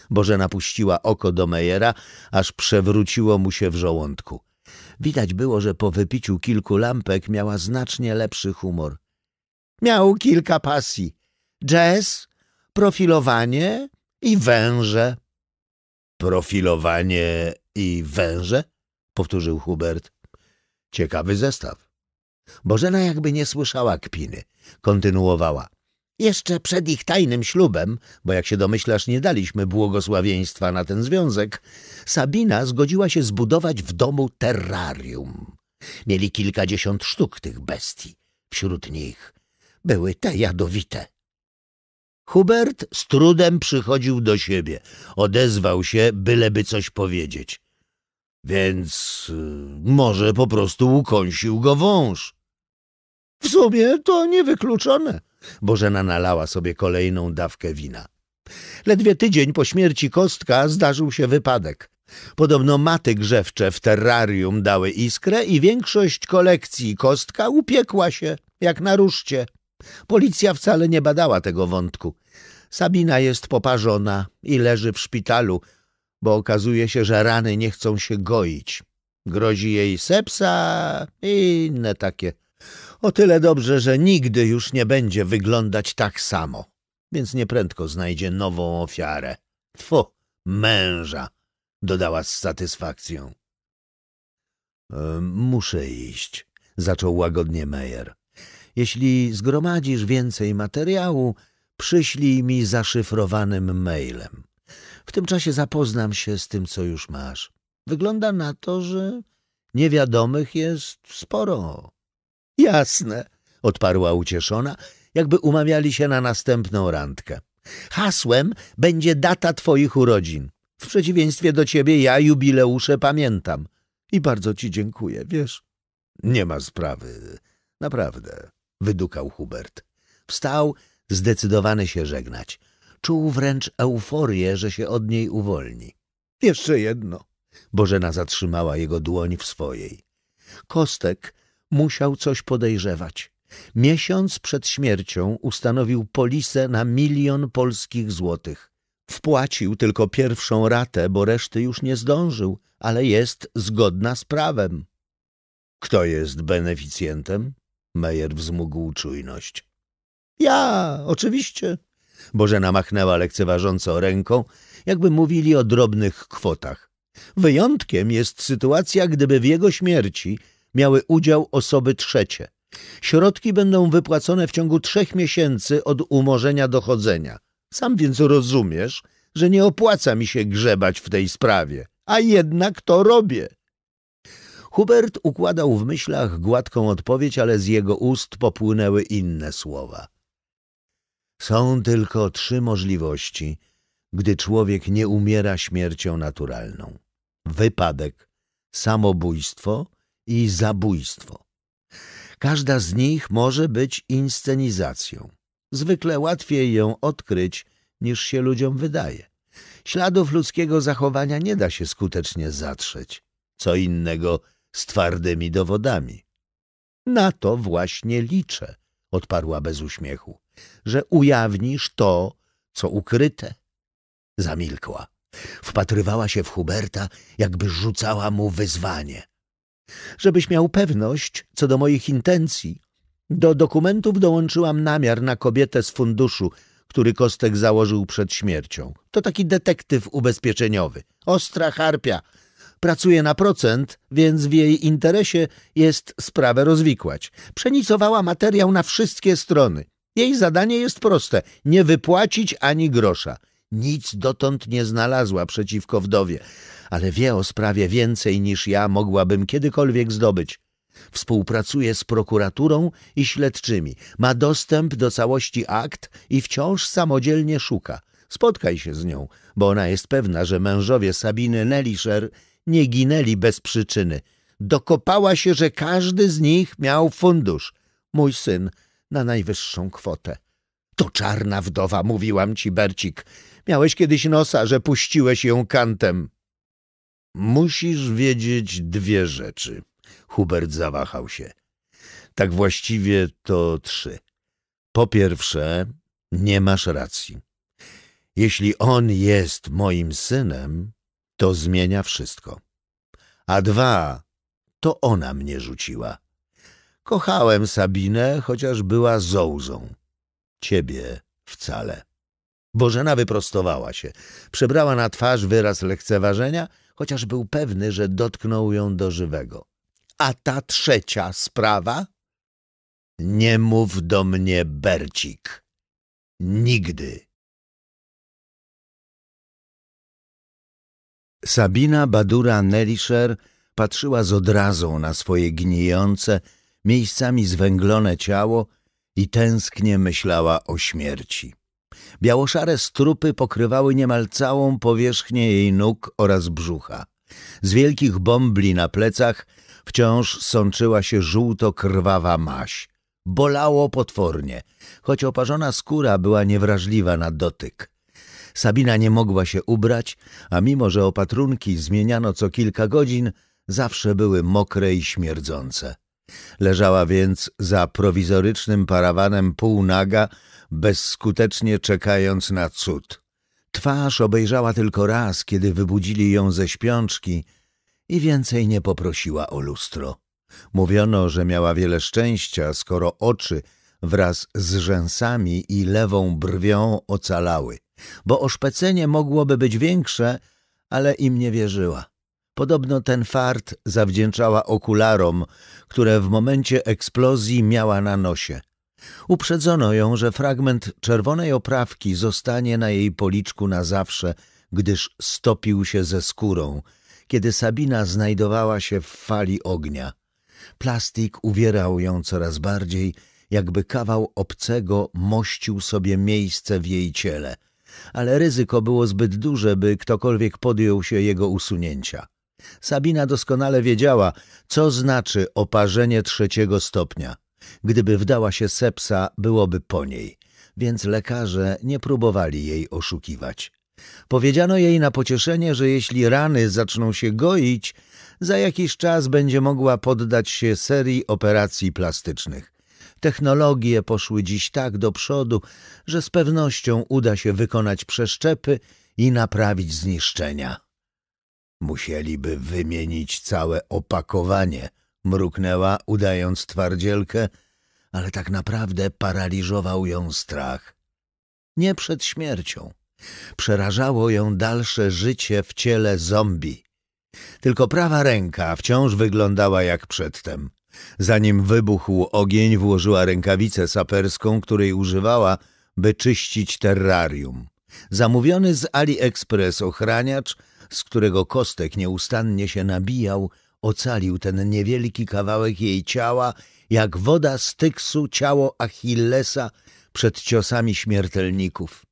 Bożena puściła oko do Mejera, aż przewróciło mu się w żołądku. Widać było, że po wypiciu kilku lampek miała znacznie lepszy humor. Miał kilka pasji. Jazz, profilowanie i węże. Profilowanie i węże? Powtórzył Hubert. Ciekawy zestaw. Bożena jakby nie słyszała kpiny. Kontynuowała. Jeszcze przed ich tajnym ślubem, bo jak się domyślasz, nie daliśmy błogosławieństwa na ten związek, Sabina zgodziła się zbudować w domu terrarium. Mieli kilkadziesiąt sztuk tych bestii. Wśród nich były te jadowite. Hubert z trudem przychodził do siebie. Odezwał się, byleby coś powiedzieć. Więc y, może po prostu ukąsił go wąż. W sumie to niewykluczone Bożena nalała sobie kolejną dawkę wina. Ledwie tydzień po śmierci Kostka zdarzył się wypadek. Podobno maty grzewcze w terrarium dały iskrę i większość kolekcji Kostka upiekła się, jak na ruszcie. Policja wcale nie badała tego wątku. Sabina jest poparzona i leży w szpitalu, bo okazuje się, że rany nie chcą się goić. Grozi jej sepsa i inne takie. O tyle dobrze, że nigdy już nie będzie wyglądać tak samo, więc nieprędko znajdzie nową ofiarę. Tfu, męża, dodała z satysfakcją. E, muszę iść, zaczął łagodnie Meyer. Jeśli zgromadzisz więcej materiału, przyślij mi zaszyfrowanym mailem. W tym czasie zapoznam się z tym, co już masz. Wygląda na to, że niewiadomych jest sporo. Jasne, odparła ucieszona, jakby umawiali się na następną randkę. Hasłem będzie data twoich urodzin. W przeciwieństwie do ciebie ja jubileusze pamiętam. I bardzo ci dziękuję, wiesz? Nie ma sprawy. Naprawdę, wydukał Hubert. Wstał, zdecydowany się żegnać. Czuł wręcz euforię, że się od niej uwolni. Jeszcze jedno. Bożena zatrzymała jego dłoń w swojej. Kostek musiał coś podejrzewać. Miesiąc przed śmiercią ustanowił polisę na milion polskich złotych. Wpłacił tylko pierwszą ratę, bo reszty już nie zdążył, ale jest zgodna z prawem. Kto jest beneficjentem? Meyer wzmógł czujność. Ja, oczywiście. Bożena machnęła lekceważąco ręką, jakby mówili o drobnych kwotach. Wyjątkiem jest sytuacja, gdyby w jego śmierci miały udział osoby trzecie. Środki będą wypłacone w ciągu trzech miesięcy od umorzenia dochodzenia. Sam więc rozumiesz, że nie opłaca mi się grzebać w tej sprawie, a jednak to robię. Hubert układał w myślach gładką odpowiedź, ale z jego ust popłynęły inne słowa. Są tylko trzy możliwości, gdy człowiek nie umiera śmiercią naturalną: wypadek, samobójstwo i zabójstwo. Każda z nich może być inscenizacją. Zwykle łatwiej ją odkryć niż się ludziom wydaje. Śladów ludzkiego zachowania nie da się skutecznie zatrzeć. Co innego z twardymi dowodami. Na to właśnie liczę, odparła bez uśmiechu, że ujawnisz to, co ukryte. Zamilkła. Wpatrywała się w Huberta, jakby rzucała mu wyzwanie. Żebyś miał pewność co do moich intencji, do dokumentów dołączyłam namiar na kobietę z funduszu, który Kostek założył przed śmiercią. To taki detektyw ubezpieczeniowy, ostra harpia. Pracuje na procent, więc w jej interesie jest sprawę rozwikłać. Przenicowała materiał na wszystkie strony. Jej zadanie jest proste – nie wypłacić ani grosza. Nic dotąd nie znalazła przeciwko wdowie, ale wie o sprawie więcej niż ja mogłabym kiedykolwiek zdobyć. Współpracuje z prokuraturą i śledczymi, ma dostęp do całości akt i wciąż samodzielnie szuka. Spotkaj się z nią, bo ona jest pewna, że mężowie Sabiny Nelischer nie ginęli bez przyczyny. Dokopała się, że każdy z nich miał fundusz. Mój syn na najwyższą kwotę. To czarna wdowa, mówiłam ci, Bercik. Miałeś kiedyś nosa, że puściłeś ją kantem. Musisz wiedzieć dwie rzeczy. Hubert zawahał się. Tak właściwie to trzy. Po pierwsze, nie masz racji. Jeśli on jest moim synem, to zmienia wszystko. A dwa, to ona mnie rzuciła. Kochałem Sabinę, chociaż była zołzą. Ciebie wcale. Bożena wyprostowała się. przebrała na twarz wyraz lekceważenia – chociaż był pewny, że dotknął ją do żywego. A ta trzecia sprawa? Nie mów do mnie, Bercik. Nigdy. Sabina Badura Nelischer patrzyła z odrazą na swoje gnijące, miejscami zwęglone ciało i tęsknie myślała o śmierci. Białoszare strupy pokrywały niemal całą powierzchnię jej nóg oraz brzucha. Z wielkich bombli na plecach wciąż sączyła się żółto-krwawa maś. Bolało potwornie, choć oparzona skóra była niewrażliwa na dotyk. Sabina nie mogła się ubrać, a mimo że opatrunki zmieniano co kilka godzin, zawsze były mokre i śmierdzące. Leżała więc za prowizorycznym parawanem półnaga, bezskutecznie czekając na cud. Twarz obejrzała tylko raz, kiedy wybudzili ją ze śpiączki i więcej nie poprosiła o lustro. Mówiono, że miała wiele szczęścia, skoro oczy wraz z rzęsami i lewą brwią ocalały, bo oszpecenie mogłoby być większe, ale im nie wierzyła. Podobno ten fart zawdzięczała okularom, które w momencie eksplozji miała na nosie. Uprzedzono ją, że fragment czerwonej oprawki zostanie na jej policzku na zawsze, gdyż stopił się ze skórą, kiedy Sabina znajdowała się w fali ognia. Plastik uwierał ją coraz bardziej, jakby kawał obcego mościł sobie miejsce w jej ciele, ale ryzyko było zbyt duże, by ktokolwiek podjął się jego usunięcia. Sabina doskonale wiedziała, co znaczy oparzenie trzeciego stopnia. Gdyby wdała się sepsa, byłoby po niej, więc lekarze nie próbowali jej oszukiwać. Powiedziano jej na pocieszenie, że jeśli rany zaczną się goić, za jakiś czas będzie mogła poddać się serii operacji plastycznych. Technologie poszły dziś tak do przodu, że z pewnością uda się wykonać przeszczepy i naprawić zniszczenia. Musieliby wymienić całe opakowanie – mruknęła, udając twardzielkę, ale tak naprawdę paraliżował ją strach. Nie przed śmiercią. Przerażało ją dalsze życie w ciele zombie. Tylko prawa ręka wciąż wyglądała jak przedtem. Zanim wybuchł ogień, włożyła rękawicę saperską, której używała, by czyścić terrarium. Zamówiony z AliExpress ochraniacz, z którego kostek nieustannie się nabijał, ocalił ten niewielki kawałek jej ciała, jak woda z tyksu ciało Achillesa przed ciosami śmiertelników.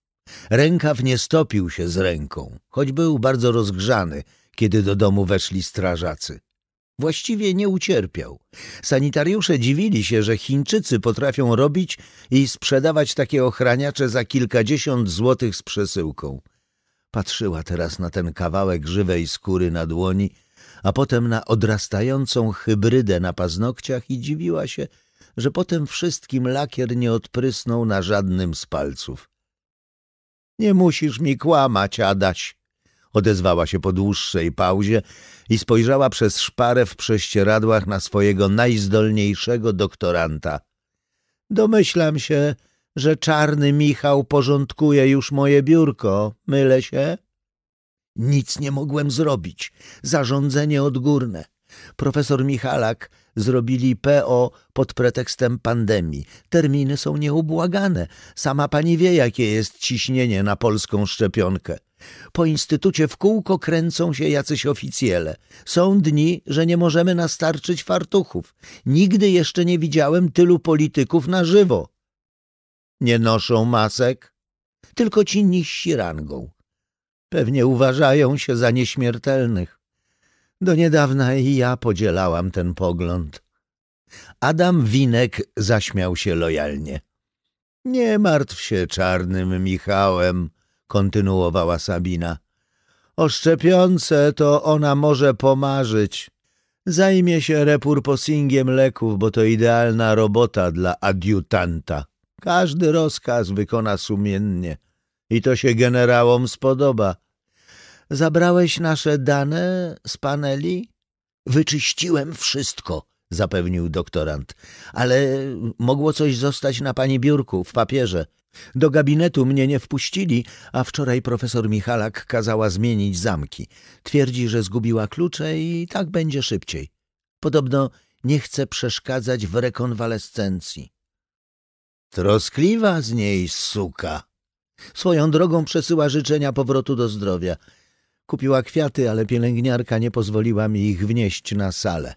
Rękaw nie stopił się z ręką, choć był bardzo rozgrzany, kiedy do domu weszli strażacy. Właściwie nie ucierpiał. Sanitariusze dziwili się, że Chińczycy potrafią robić i sprzedawać takie ochraniacze za kilkadziesiąt złotych z przesyłką. Patrzyła teraz na ten kawałek żywej skóry na dłoni a potem na odrastającą hybrydę na paznokciach i dziwiła się, że potem wszystkim lakier nie odprysnął na żadnym z palców. — Nie musisz mi kłamać, Adaś! — odezwała się po dłuższej pauzie i spojrzała przez szparę w prześcieradłach na swojego najzdolniejszego doktoranta. — Domyślam się, że czarny Michał porządkuje już moje biurko. Mylę się? — nic nie mogłem zrobić. Zarządzenie odgórne. Profesor Michalak zrobili PO pod pretekstem pandemii. Terminy są nieubłagane. Sama pani wie, jakie jest ciśnienie na polską szczepionkę. Po instytucie w kółko kręcą się jacyś oficjele. Są dni, że nie możemy nastarczyć fartuchów. Nigdy jeszcze nie widziałem tylu polityków na żywo. Nie noszą masek, tylko ci niżsi rangą. Pewnie uważają się za nieśmiertelnych. Do niedawna i ja podzielałam ten pogląd. Adam Winek zaśmiał się lojalnie. Nie martw się czarnym Michałem, kontynuowała Sabina. O szczepionce to ona może pomarzyć. Zajmie się repurposingiem leków, bo to idealna robota dla adiutanta. Każdy rozkaz wykona sumiennie. I to się generałom spodoba. Zabrałeś nasze dane z paneli? Wyczyściłem wszystko, zapewnił doktorant, ale mogło coś zostać na pani biurku, w papierze. Do gabinetu mnie nie wpuścili, a wczoraj profesor Michalak kazała zmienić zamki. Twierdzi, że zgubiła klucze i tak będzie szybciej. Podobno nie chce przeszkadzać w rekonwalescencji. Troskliwa z niej suka. Swoją drogą przesyła życzenia powrotu do zdrowia. Kupiła kwiaty, ale pielęgniarka nie pozwoliła mi ich wnieść na salę.